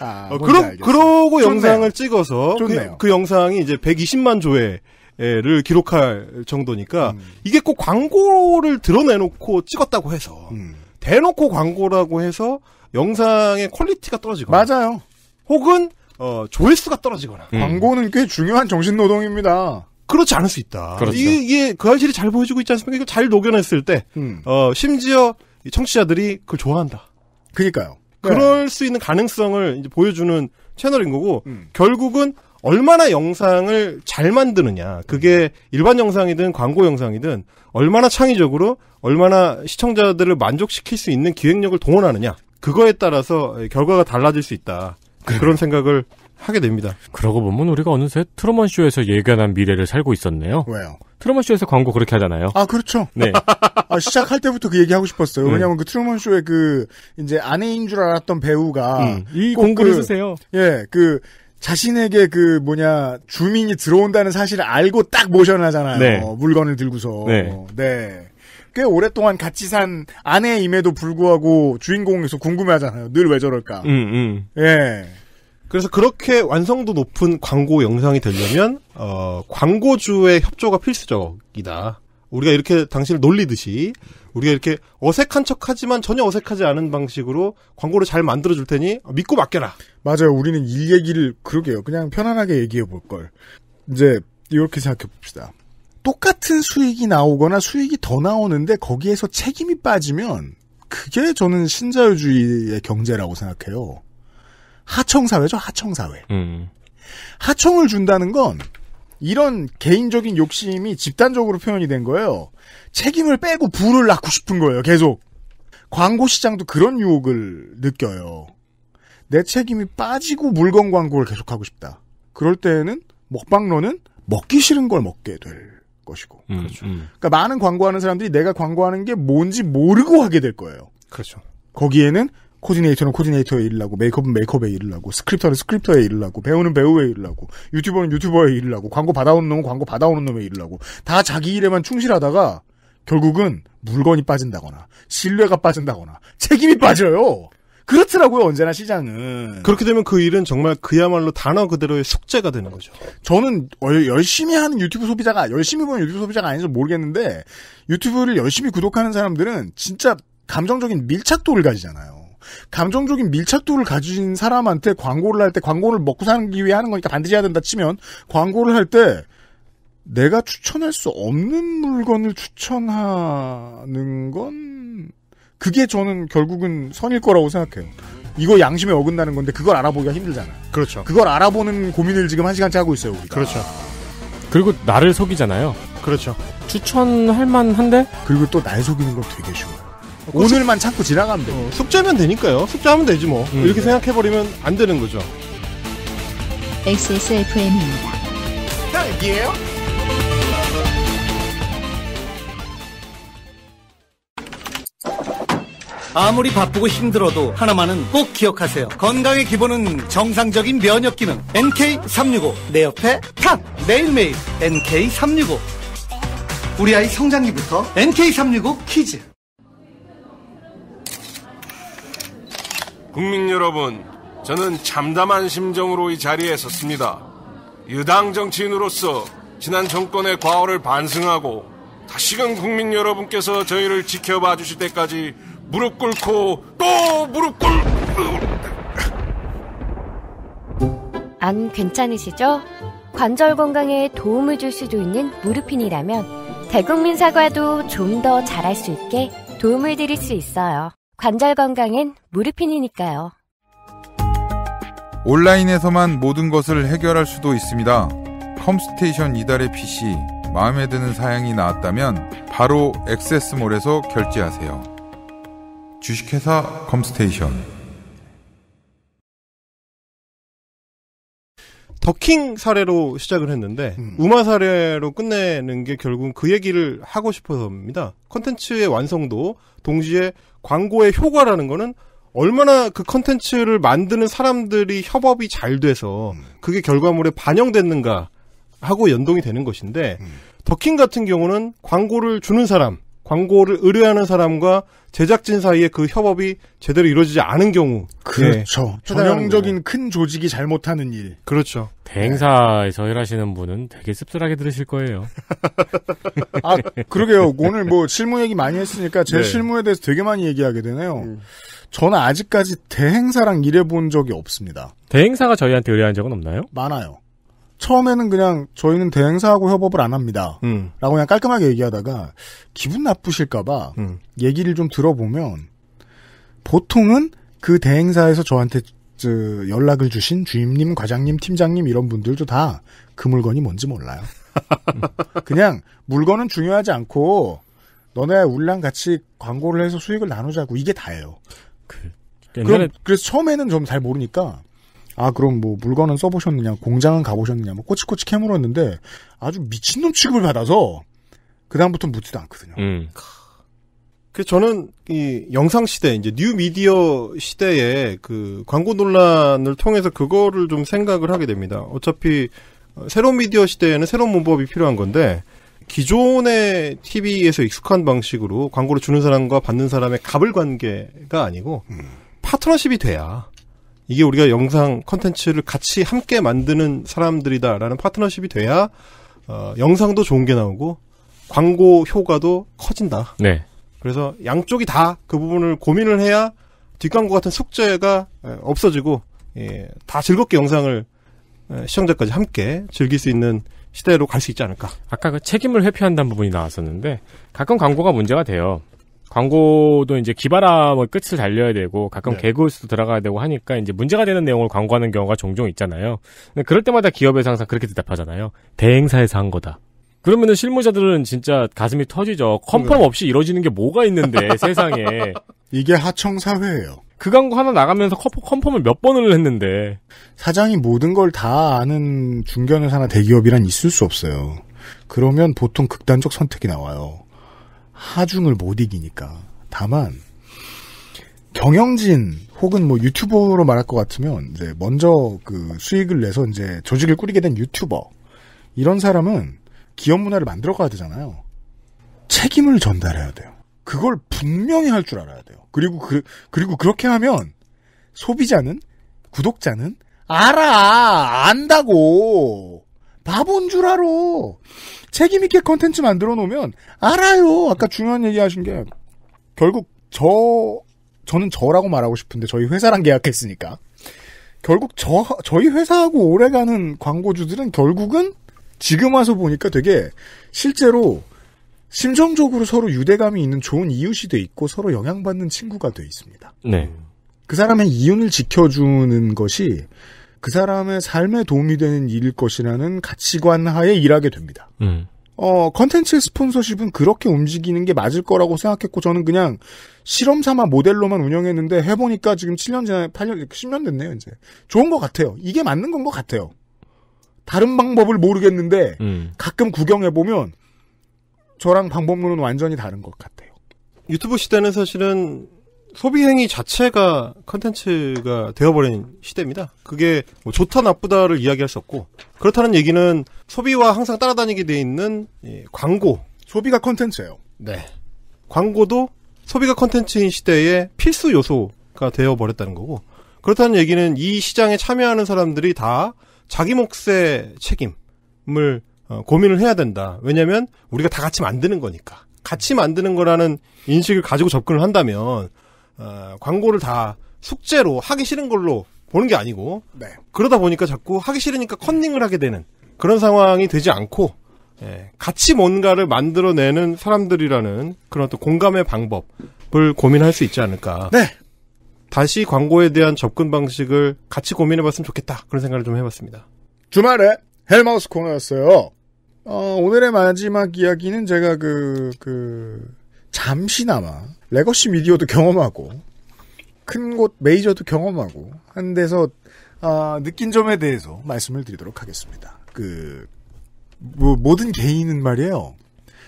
아, 어, 그러, 알요 그러고 좋네요. 영상을 찍어서 그, 그, 영상이 이제 120만 조회 를 기록할 정도니까 음. 이게 꼭 광고를 드러내놓고 찍었다고 해서 음. 대놓고 광고라고 해서 영상의 퀄리티가 떨어지거나 맞아요. 혹은 어, 조회수가 떨어지거나 음. 광고는 꽤 중요한 정신 노동입니다. 그렇지 않을 수 있다. 그렇죠. 이게, 이게 그 현실이 잘 보여주고 있지 않습니까? 이걸 잘 녹여냈을 때 음. 어, 심지어 청취자들이 그걸 좋아한다. 그니까요. 그럴 네. 수 있는 가능성을 이제 보여주는 채널인 거고 음. 결국은 얼마나 영상을 잘 만드느냐. 그게 일반 영상이든 광고 영상이든 얼마나 창의적으로 얼마나 시청자들을 만족시킬 수 있는 기획력을 동원하느냐. 그거에 따라서 결과가 달라질 수 있다. 그래. 네. 그런 생각을 하게 됩니다. 그러고 보면 우리가 어느새 트루먼 쇼에서 예견한 미래를 살고 있었네요. 왜요? 트루먼 쇼에서 광고 그렇게 하잖아요. 아 그렇죠. 네. 아, 시작할 때부터 그 얘기 하고 싶었어요. 음. 왜냐하면 그 트루먼 쇼의 그 이제 아내인 줄 알았던 배우가 음. 이 공구를 그, 쓰세요. 예, 그 자신에게 그 뭐냐 주민이 들어온다는 사실을 알고 딱 모션하잖아요. 네. 물건을 들고서. 네. 네. 꽤 오랫동안 같이 산 아내임에도 불구하고 주인공에서 궁금해하잖아요. 늘 왜 저럴까. 음, 음. 예. 그래서 그렇게 완성도 높은 광고 영상이 되려면 어, 광고주의 협조가 필수적이다. 우리가 이렇게 당신을 놀리듯이 우리가 이렇게 어색한 척하지만 전혀 어색하지 않은 방식으로 광고를 잘 만들어 줄 테니 믿고 맡겨라. 맞아요. 우리는 일 얘기를 그러게요. 그냥 편안하게 얘기해 볼 걸. 이제 이렇게 생각해 봅시다. 똑같은 수익이 나오거나 수익이 더 나오는데 거기에서 책임이 빠지면 그게 저는 신자유주의의 경제라고 생각해요. 하청사회죠, 하청사회. 음. 하청을 준다는 건 이런 개인적인 욕심이 집단적으로 표현이 된 거예요. 책임을 빼고 부를 낳고 싶은 거예요, 계속. 광고 시장도 그런 유혹을 느껴요. 내 책임이 빠지고 물건 광고를 계속하고 싶다. 그럴 때에는 먹방러는 먹기 싫은 걸 먹게 될 것이고. 음, 그렇죠. 음. 그러니까 많은 광고하는 사람들이 내가 광고하는 게 뭔지 모르고 하게 될 거예요. 그렇죠. 거기에는 코디네이터는 코디네이터의 일을 하고 메이크업은 메이크업의 일을 하고 스크립터는 스크립터의 일을 하고 배우는 배우의 일을 하고 유튜버는 유튜버의 일을 하고 광고 받아오는 놈은 광고 받아오는 놈의 일을 하고 다 자기 일에만 충실하다가 결국은 물건이 빠진다거나 신뢰가 빠진다거나 책임이 빠져요. 그렇더라고요 언제나 시장은 그렇게 되면 그 일은 정말 그야말로 단어 그대로의 숙제가 되는 거죠. 저는 열심히 하는 유튜브 소비자가 열심히 보는 유튜브 소비자가 아닌지 모르겠는데 유튜브를 열심히 구독하는 사람들은 진짜 감정적인 밀착도를 가지잖아요. 감정적인 밀착도를 가진 사람한테 광고를 할 때 광고를 먹고 살기 위해 하는 거니까 반드시 해야 된다 치면 광고를 할 때 내가 추천할 수 없는 물건을 추천하는 건 그게 저는 결국은 선일 거라고 생각해요. 이거 양심에 어긋나는 건데 그걸 알아보기가 힘들잖아. 그렇죠. 그걸 알아보는 고민을 지금 한 시간째 하고 있어요. 우리가. 그렇죠. 아. 그리고 나를 속이잖아요. 그렇죠. 추천할 만한데? 그리고 또 날 속이는 거 되게 쉬워요. 어, 오늘만 참고 지나가면 돼. 어, 숙제면 되니까요. 숙제하면 되지 뭐. 음. 이렇게 생각해버리면 안 되는 거죠. XSFM입니다. 딸기예요? 아무리 바쁘고 힘들어도 하나만은 꼭 기억하세요. 건강의 기본은 정상적인 면역 기능. NK365. 내 옆에 탑! 매일매일 NK365. 우리 아이 성장기부터 NK365 퀴즈. 국민 여러분, 저는 참담한 심정으로 이 자리에 섰습니다. 유당 정치인으로서 지난 정권의 과오를 반성하고 다시금 국민 여러분께서 저희를 지켜봐 주실 때까지 무릎 꿇고 또 무릎 꿇고 안 괜찮으시죠? 관절 건강에 도움을 줄 수도 있는 무릎핀이라면 대국민 사과도 좀 더 잘할 수 있게 도움을 드릴 수 있어요. 관절 건강엔 무릎핀이니까요 온라인에서만 모든 것을 해결할 수도 있습니다. 컴스테이션 이달의 PC 마음에 드는 사양이 나왔다면 바로 액세스몰에서 결제하세요. 주식회사 컴스테이션 더킹 사례로 시작을 했는데 음. 마 사례로 끝내는 게 결국 은그 얘기를 하고 싶어서입니다. 컨텐츠의 완성도 동시에 광고의 효과라는 거는 얼마나 그 컨텐츠를 만드는 사람들이 협업이 잘 돼서 음. 그게 결과물에 반영됐는가 하고 연동이 되는 것인데 음. 더킹 같은 경우는 광고를 주는 사람 광고를 의뢰하는 사람과 제작진 사이에 그 협업이 제대로 이루어지지 않은 경우. 그렇죠. 네. 전형적인 네. 큰 조직이 잘못하는 일. 그렇죠. 대행사에서 일하시는 분은 되게 씁쓸하게 들으실 거예요. 아, 그러게요. 오늘 뭐 실무 얘기 많이 했으니까 제 네. 실무에 대해서 되게 많이 얘기하게 되네요. 음. 저는 아직까지 대행사랑 일해본 적이 없습니다. 대행사가 저희한테 의뢰한 적은 없나요? 많아요. 처음에는 그냥 저희는 대행사하고 협업을 안 합니다. 음. 라고 그냥 깔끔하게 얘기하다가 기분 나쁘실까봐 음. 얘기를 좀 들어보면 보통은 그 대행사에서 저한테 연락을 주신 주임님, 과장님, 팀장님 이런 분들도 다 그 물건이 뭔지 몰라요. 그냥 물건은 중요하지 않고 너네 우리랑 같이 광고를 해서 수익을 나누자고 이게 다예요. 그, 그럼 그래서 처음에는 좀 잘 모르니까 아 그럼 뭐 물건은 써보셨느냐 공장은 가보셨느냐 뭐 꼬치꼬치 캐물었는데 아주 미친놈 취급을 받아서 그 다음부터 묻지도 않거든요. 음. 그 저는 이 영상 시대 이제 뉴 미디어 시대에 그 광고 논란을 통해서 그거를 좀 생각을 하게 됩니다. 어차피 어, 새로운 미디어 시대에는 새로운 문법이 필요한 건데 기존의 TV에서 익숙한 방식으로 광고를 주는 사람과 받는 사람의 갑을 관계가 아니고 음. 파트너십이 돼야 이게 우리가 영상 컨텐츠를 같이 함께 만드는 사람들이다라는 파트너십이 돼야 어, 영상도 좋은 게 나오고 광고 효과도 커진다. 네. 그래서 양쪽이 다 그 부분을 고민을 해야 뒷광고 같은 숙제가 없어지고 예, 다 즐겁게 영상을 시청자까지 함께 즐길 수 있는 시대로 갈 수 있지 않을까. 아까 그 책임을 회피한다는 부분이 나왔었는데 가끔 광고가 문제가 돼요. 광고도 이제 기발함을 끝을 달려야 되고 가끔 네. 개그 뉴스도 들어가야 되고 하니까 이제 문제가 되는 내용을 광고하는 경우가 종종 있잖아요. 근데 그럴 때마다 기업에서 항상 그렇게 대답하잖아요. 대행사에서 한 거다. 그러면은 실무자들은 진짜 가슴이 터지죠. 컨펌 네. 없이 이루어지는 게 뭐가 있는데 세상에. 이게 하청 사회예요. 그 광고 하나 나가면서 컨펌을 몇 번을 했는데 사장이 모든 걸 다 아는 중견회사나 대기업이란 있을 수 없어요. 그러면 보통 극단적 선택이 나와요. 하중을 못 이기니까. 다만 경영진 혹은 뭐 유튜버로 말할 것 같으면 이제 먼저 그 수익을 내서 이제 조직을 꾸리게 된 유튜버 이런 사람은 기업 문화를 만들어 가야 되잖아요. 책임을 전달해야 돼요. 그걸 분명히 할 줄 알아야 돼요. 그리고 그 그리고 그렇게 하면 소비자는 구독자는 알아 안다고 바본 줄 알아. 책임있게 컨텐츠 만들어 놓으면 알아요. 아까 중요한 얘기 하신 게. 결국 저, 저는 저라고 말하고 싶은데 저희 회사랑 계약했으니까. 결국 저, 저희 회사하고 오래가는 광고주들은 결국은 지금 와서 보니까 되게 실제로 심정적으로 서로 유대감이 있는 좋은 이웃이 돼 있고 서로 영향받는 친구가 돼 있습니다. 네. 그 사람의 이윤을 지켜주는 것이 그 사람의 삶에 도움이 되는 일일 것이라는 가치관 하에 일하게 됩니다. 음. 어, 컨텐츠 스폰서십은 그렇게 움직이는 게 맞을 거라고 생각했고, 저는 그냥 실험 삼아 모델로만 운영했는데, 해보니까 지금 7년 전에, 8년, 10년 됐네요, 이제. 좋은 것 같아요. 이게 맞는 건 것 같아요. 다른 방법을 모르겠는데, 음. 가끔 구경해보면, 저랑 방법론은 완전히 다른 것 같아요. 유튜브 시대는 사실은 소비행위 자체가 컨텐츠가 되어버린 시대입니다. 그게 뭐 좋다 나쁘다를 이야기할 수 없고 그렇다는 얘기는 소비와 항상 따라다니게 돼 있는 예, 광고. 소비가 컨텐츠예요. 네. 광고도 소비가 컨텐츠인 시대의 필수 요소가 되어버렸다는 거고 그렇다는 얘기는 이 시장에 참여하는 사람들이 다 자기 몫의 책임을 어, 고민을 해야 된다. 왜냐하면 우리가 다 같이 만드는 거니까. 같이 만드는 거라는 인식을 가지고 접근을 한다면 어, 광고를 다 숙제로 하기 싫은 걸로 보는 게 아니고 네. 그러다 보니까 자꾸 하기 싫으니까 컨닝을 하게 되는 그런 상황이 되지 않고 예, 같이 뭔가를 만들어내는 사람들이라는 그런 또 공감의 방법을 고민할 수 있지 않을까. 네. 다시 광고에 대한 접근 방식을 같이 고민해봤으면 좋겠다 그런 생각을 좀 해봤습니다. 주말에 헬마우스 코너였어요. 어, 오늘의 마지막 이야기는 제가 그, 그, 잠시나마 레거시 미디어도 경험하고 큰 곳 메이저도 경험하고 한 데서 아, 느낀 점에 대해서 말씀을 드리도록 하겠습니다. 그 뭐, 모든 개인은 말이에요.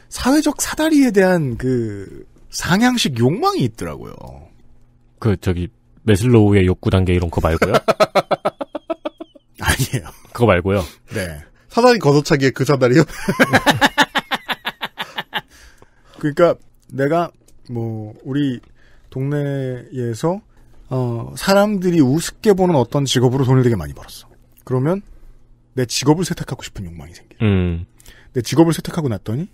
사회적 사다리에 대한 그 상향식 욕망이 있더라고요. 그 저기 메슬로우의 욕구 단계 이런 거 말고요. 아니에요. 그거 말고요. 네. 사다리 걷어차기에 그 사다리요? 그러니까 내가 뭐 우리 동네에서 어, 사람들이 우습게 보는 어떤 직업으로 돈을 되게 많이 벌었어. 그러면 내 직업을 세탁하고 싶은 욕망이 생겨. 음. 내 직업을 세탁하고 났더니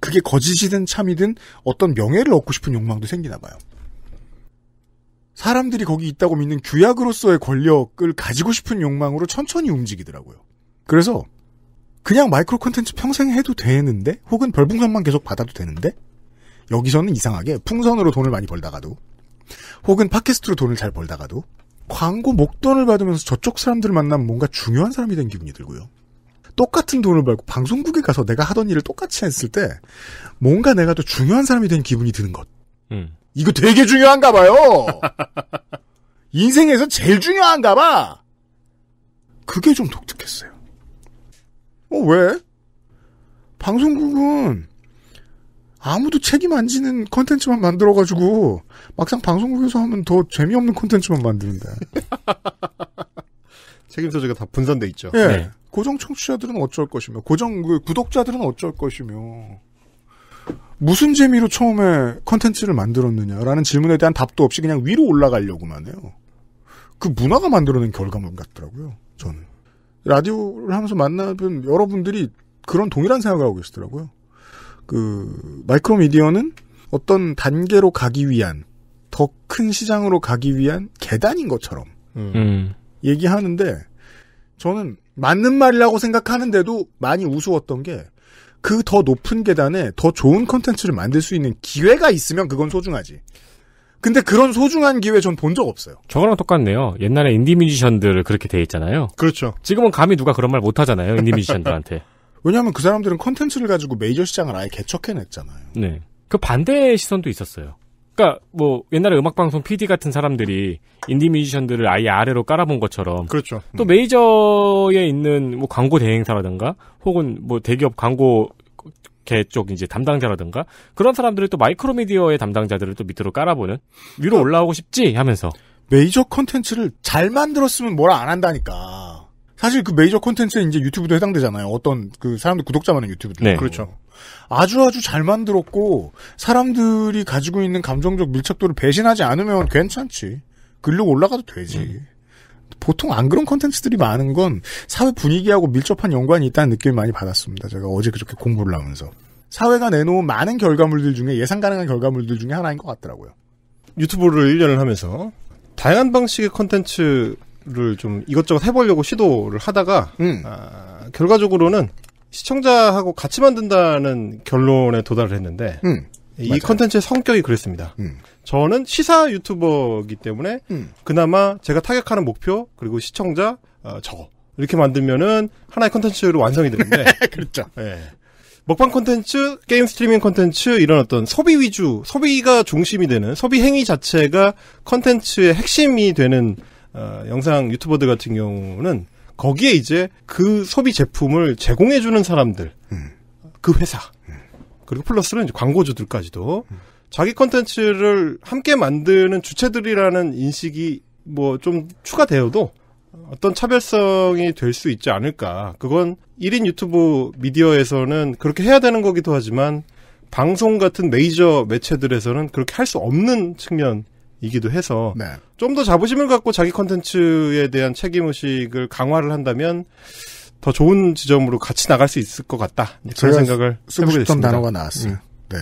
그게 거짓이든 참이든 어떤 명예를 얻고 싶은 욕망도 생기나 봐요. 사람들이 거기 있다고 믿는 규약으로서의 권력을 가지고 싶은 욕망으로 천천히 움직이더라고요. 그래서 그냥 마이크로 콘텐츠 평생 해도 되는데 혹은 별풍선만 계속 받아도 되는데 여기서는 이상하게 풍선으로 돈을 많이 벌다가도 혹은 팟캐스트로 돈을 잘 벌다가도 광고 목돈을 받으면서 저쪽 사람들을 만나면 뭔가 중요한 사람이 된 기분이 들고요. 똑같은 돈을 벌고 방송국에 가서 내가 하던 일을 똑같이 했을 때 뭔가 내가 더 중요한 사람이 된 기분이 드는 것. 음. 이거 되게 중요한가 봐요. 인생에서 제일 중요한가 봐. 그게 좀 독특했어요. 어, 왜? 방송국은 아무도 책임 안 지는 컨텐츠만 만들어가지고 막상 방송국에서 하면 더 재미없는 컨텐츠만 만드는데 책임 소재가 다 분산돼 있죠. 예. 네. 고정 청취자들은 어쩔 것이며 고정 그 구독자들은 어쩔 것이며 무슨 재미로 처음에 컨텐츠를 만들었느냐라는 질문에 대한 답도 없이 그냥 위로 올라가려고만 해요. 그 문화가 만들어낸 결과물 같더라고요. 저는 라디오를 하면서 만나면 여러분들이 그런 동일한 생각을 하고 계시더라고요. 그 마이크로미디어는 어떤 단계로 가기 위한 더 큰 시장으로 가기 위한 계단인 것처럼 음. 음. 얘기하는데 저는 맞는 말이라고 생각하는데도 많이 우스웠던 게 그 더 높은 계단에 더 좋은 컨텐츠를 만들 수 있는 기회가 있으면 그건 소중하지. 근데 그런 소중한 기회 전 본 적 없어요. 저거랑 똑같네요. 옛날에 인디 뮤지션들 그렇게 돼 있잖아요. 그렇죠. 지금은 감히 누가 그런 말 못 하잖아요. 인디 뮤지션들한테. 왜냐하면 그 사람들은 컨텐츠를 가지고 메이저 시장을 아예 개척해냈잖아요. 네. 그 반대의 시선도 있었어요. 그러니까 뭐 옛날에 음악 방송 PD 같은 사람들이 인디 뮤지션들을 아예 아래로 깔아본 것처럼 그렇죠. 또 음. 메이저에 있는 뭐 광고 대행사라든가 혹은 뭐 대기업 광고 개쪽 이제 담당자라든가 그런 사람들을 또 마이크로 미디어의 담당자들을 또 밑으로 깔아보는 위로 그러니까 올라오고 싶지 하면서 메이저 컨텐츠를 잘 만들었으면 뭐라 안 한다니까. 사실 그 메이저 콘텐츠에 이제 유튜브도 해당되잖아요. 어떤 그 사람들 구독자 많은 유튜브들 네. 그렇죠. 아주 아주 잘 만들었고 사람들이 가지고 있는 감정적 밀착도를 배신하지 않으면 괜찮지. 글로 올라가도 되지. 음. 보통 안 그런 콘텐츠들이 많은 건 사회 분위기하고 밀접한 연관이 있다는 느낌을 많이 받았습니다. 제가 어제 그렇게 공부를 하면서. 사회가 내놓은 많은 결과물들 중에 예상 가능한 결과물들 중에 하나인 것 같더라고요. 유튜브를 1년을 하면서 다양한 방식의 콘텐츠 를좀 이것저것 해보려고 시도를 하다가 음. 아, 결과적으로는 시청자하고 같이 만든다는 결론에 도달을 했는데 음. 이 컨텐츠의 성격이 그랬습니다. 음. 저는 시사 유튜버이기 때문에 음. 그나마 제가 타격하는 목표 그리고 시청자 어, 저 이렇게 만들면은 하나의 컨텐츠로 완성이 되는데 그렇죠. 네. 먹방 컨텐츠, 게임 스트리밍 컨텐츠 이런 어떤 소비 위주, 소비가 중심이 되는 소비 행위 자체가 컨텐츠의 핵심이 되는 어, 영상 유튜버들 같은 경우는 거기에 이제 그 소비 제품을 제공해주는 사람들, 음. 그 회사, 음. 그리고 플러스는 광고주들까지도 음. 자기 컨텐츠를 함께 만드는 주체들이라는 인식이 뭐 좀 추가되어도 어떤 차별성이 될 수 있지 않을까. 그건 1인 유튜브 미디어에서는 그렇게 해야 되는 거기도 하지만 방송 같은 메이저 매체들에서는 그렇게 할 수 없는 측면 이기도 해서 네. 좀더 자부심을 갖고 자기 컨텐츠에 대한 책임 의식을 강화를 한다면 더 좋은 지점으로 같이 나갈 수 있을 것 같다. 그런 생각을 쓰고 싶던 단어가 나왔어요. 음. 네.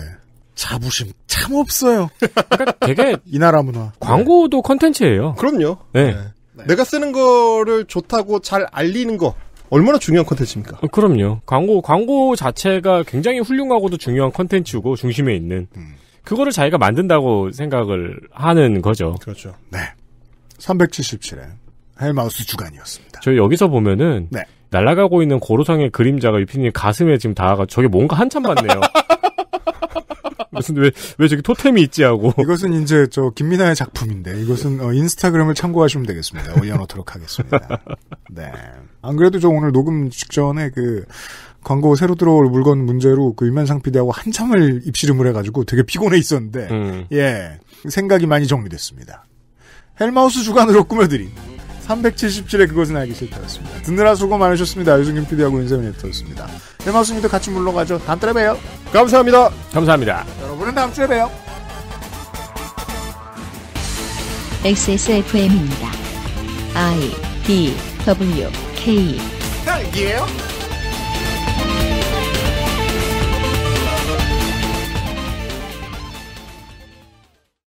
자부심 참 없어요. 그러니까 되게 이 나라 문화. 네. 광고도 컨텐츠예요. 그럼요. 네. 네. 내가 쓰는 거를 좋다고 잘 알리는 거 얼마나 중요한 컨텐츠입니까? 어, 그럼요. 광고 광고 자체가 굉장히 훌륭하고도 중요한 컨텐츠고 중심에 있는. 음. 그거를 자기가 만든다고 생각을 하는 거죠. 그렇죠. 네. 377회 헬마우스 주간이었습니다. 저희 여기서 보면은 네. 날아가고 있는 고로상의 그림자가 유피님 가슴에 지금 다가가 저게 뭔가 한참 봤네요. 무슨 왜왜 저기 토템이 있지 하고 이것은 이제 저 김민아의 작품인데 이것은 어, 인스타그램을 참고하시면 되겠습니다. 올려놓도록 하겠습니다. 네. 안 그래도 저 오늘 녹음 직전에 그 광고 새로 들어올 물건 문제로 그 유면상 PD하고 한참을 입씨름을 해가지고 되게 피곤해 있었는데 음. 예 생각이 많이 정리됐습니다. 헬마우스 주간으로 꾸며드린 377의 그것은 알기 싫다였습니다. 듣느라 수고 많으셨습니다. 유승균 PD하고 윤세민 에디터였습니다. 헬마우스님도 같이 물러가죠. 다음 달에 봬요. 감사합니다. 감사합니다. 여러분은 다음 주에 봬요. XSFM입니다. I D W K 딸기예요?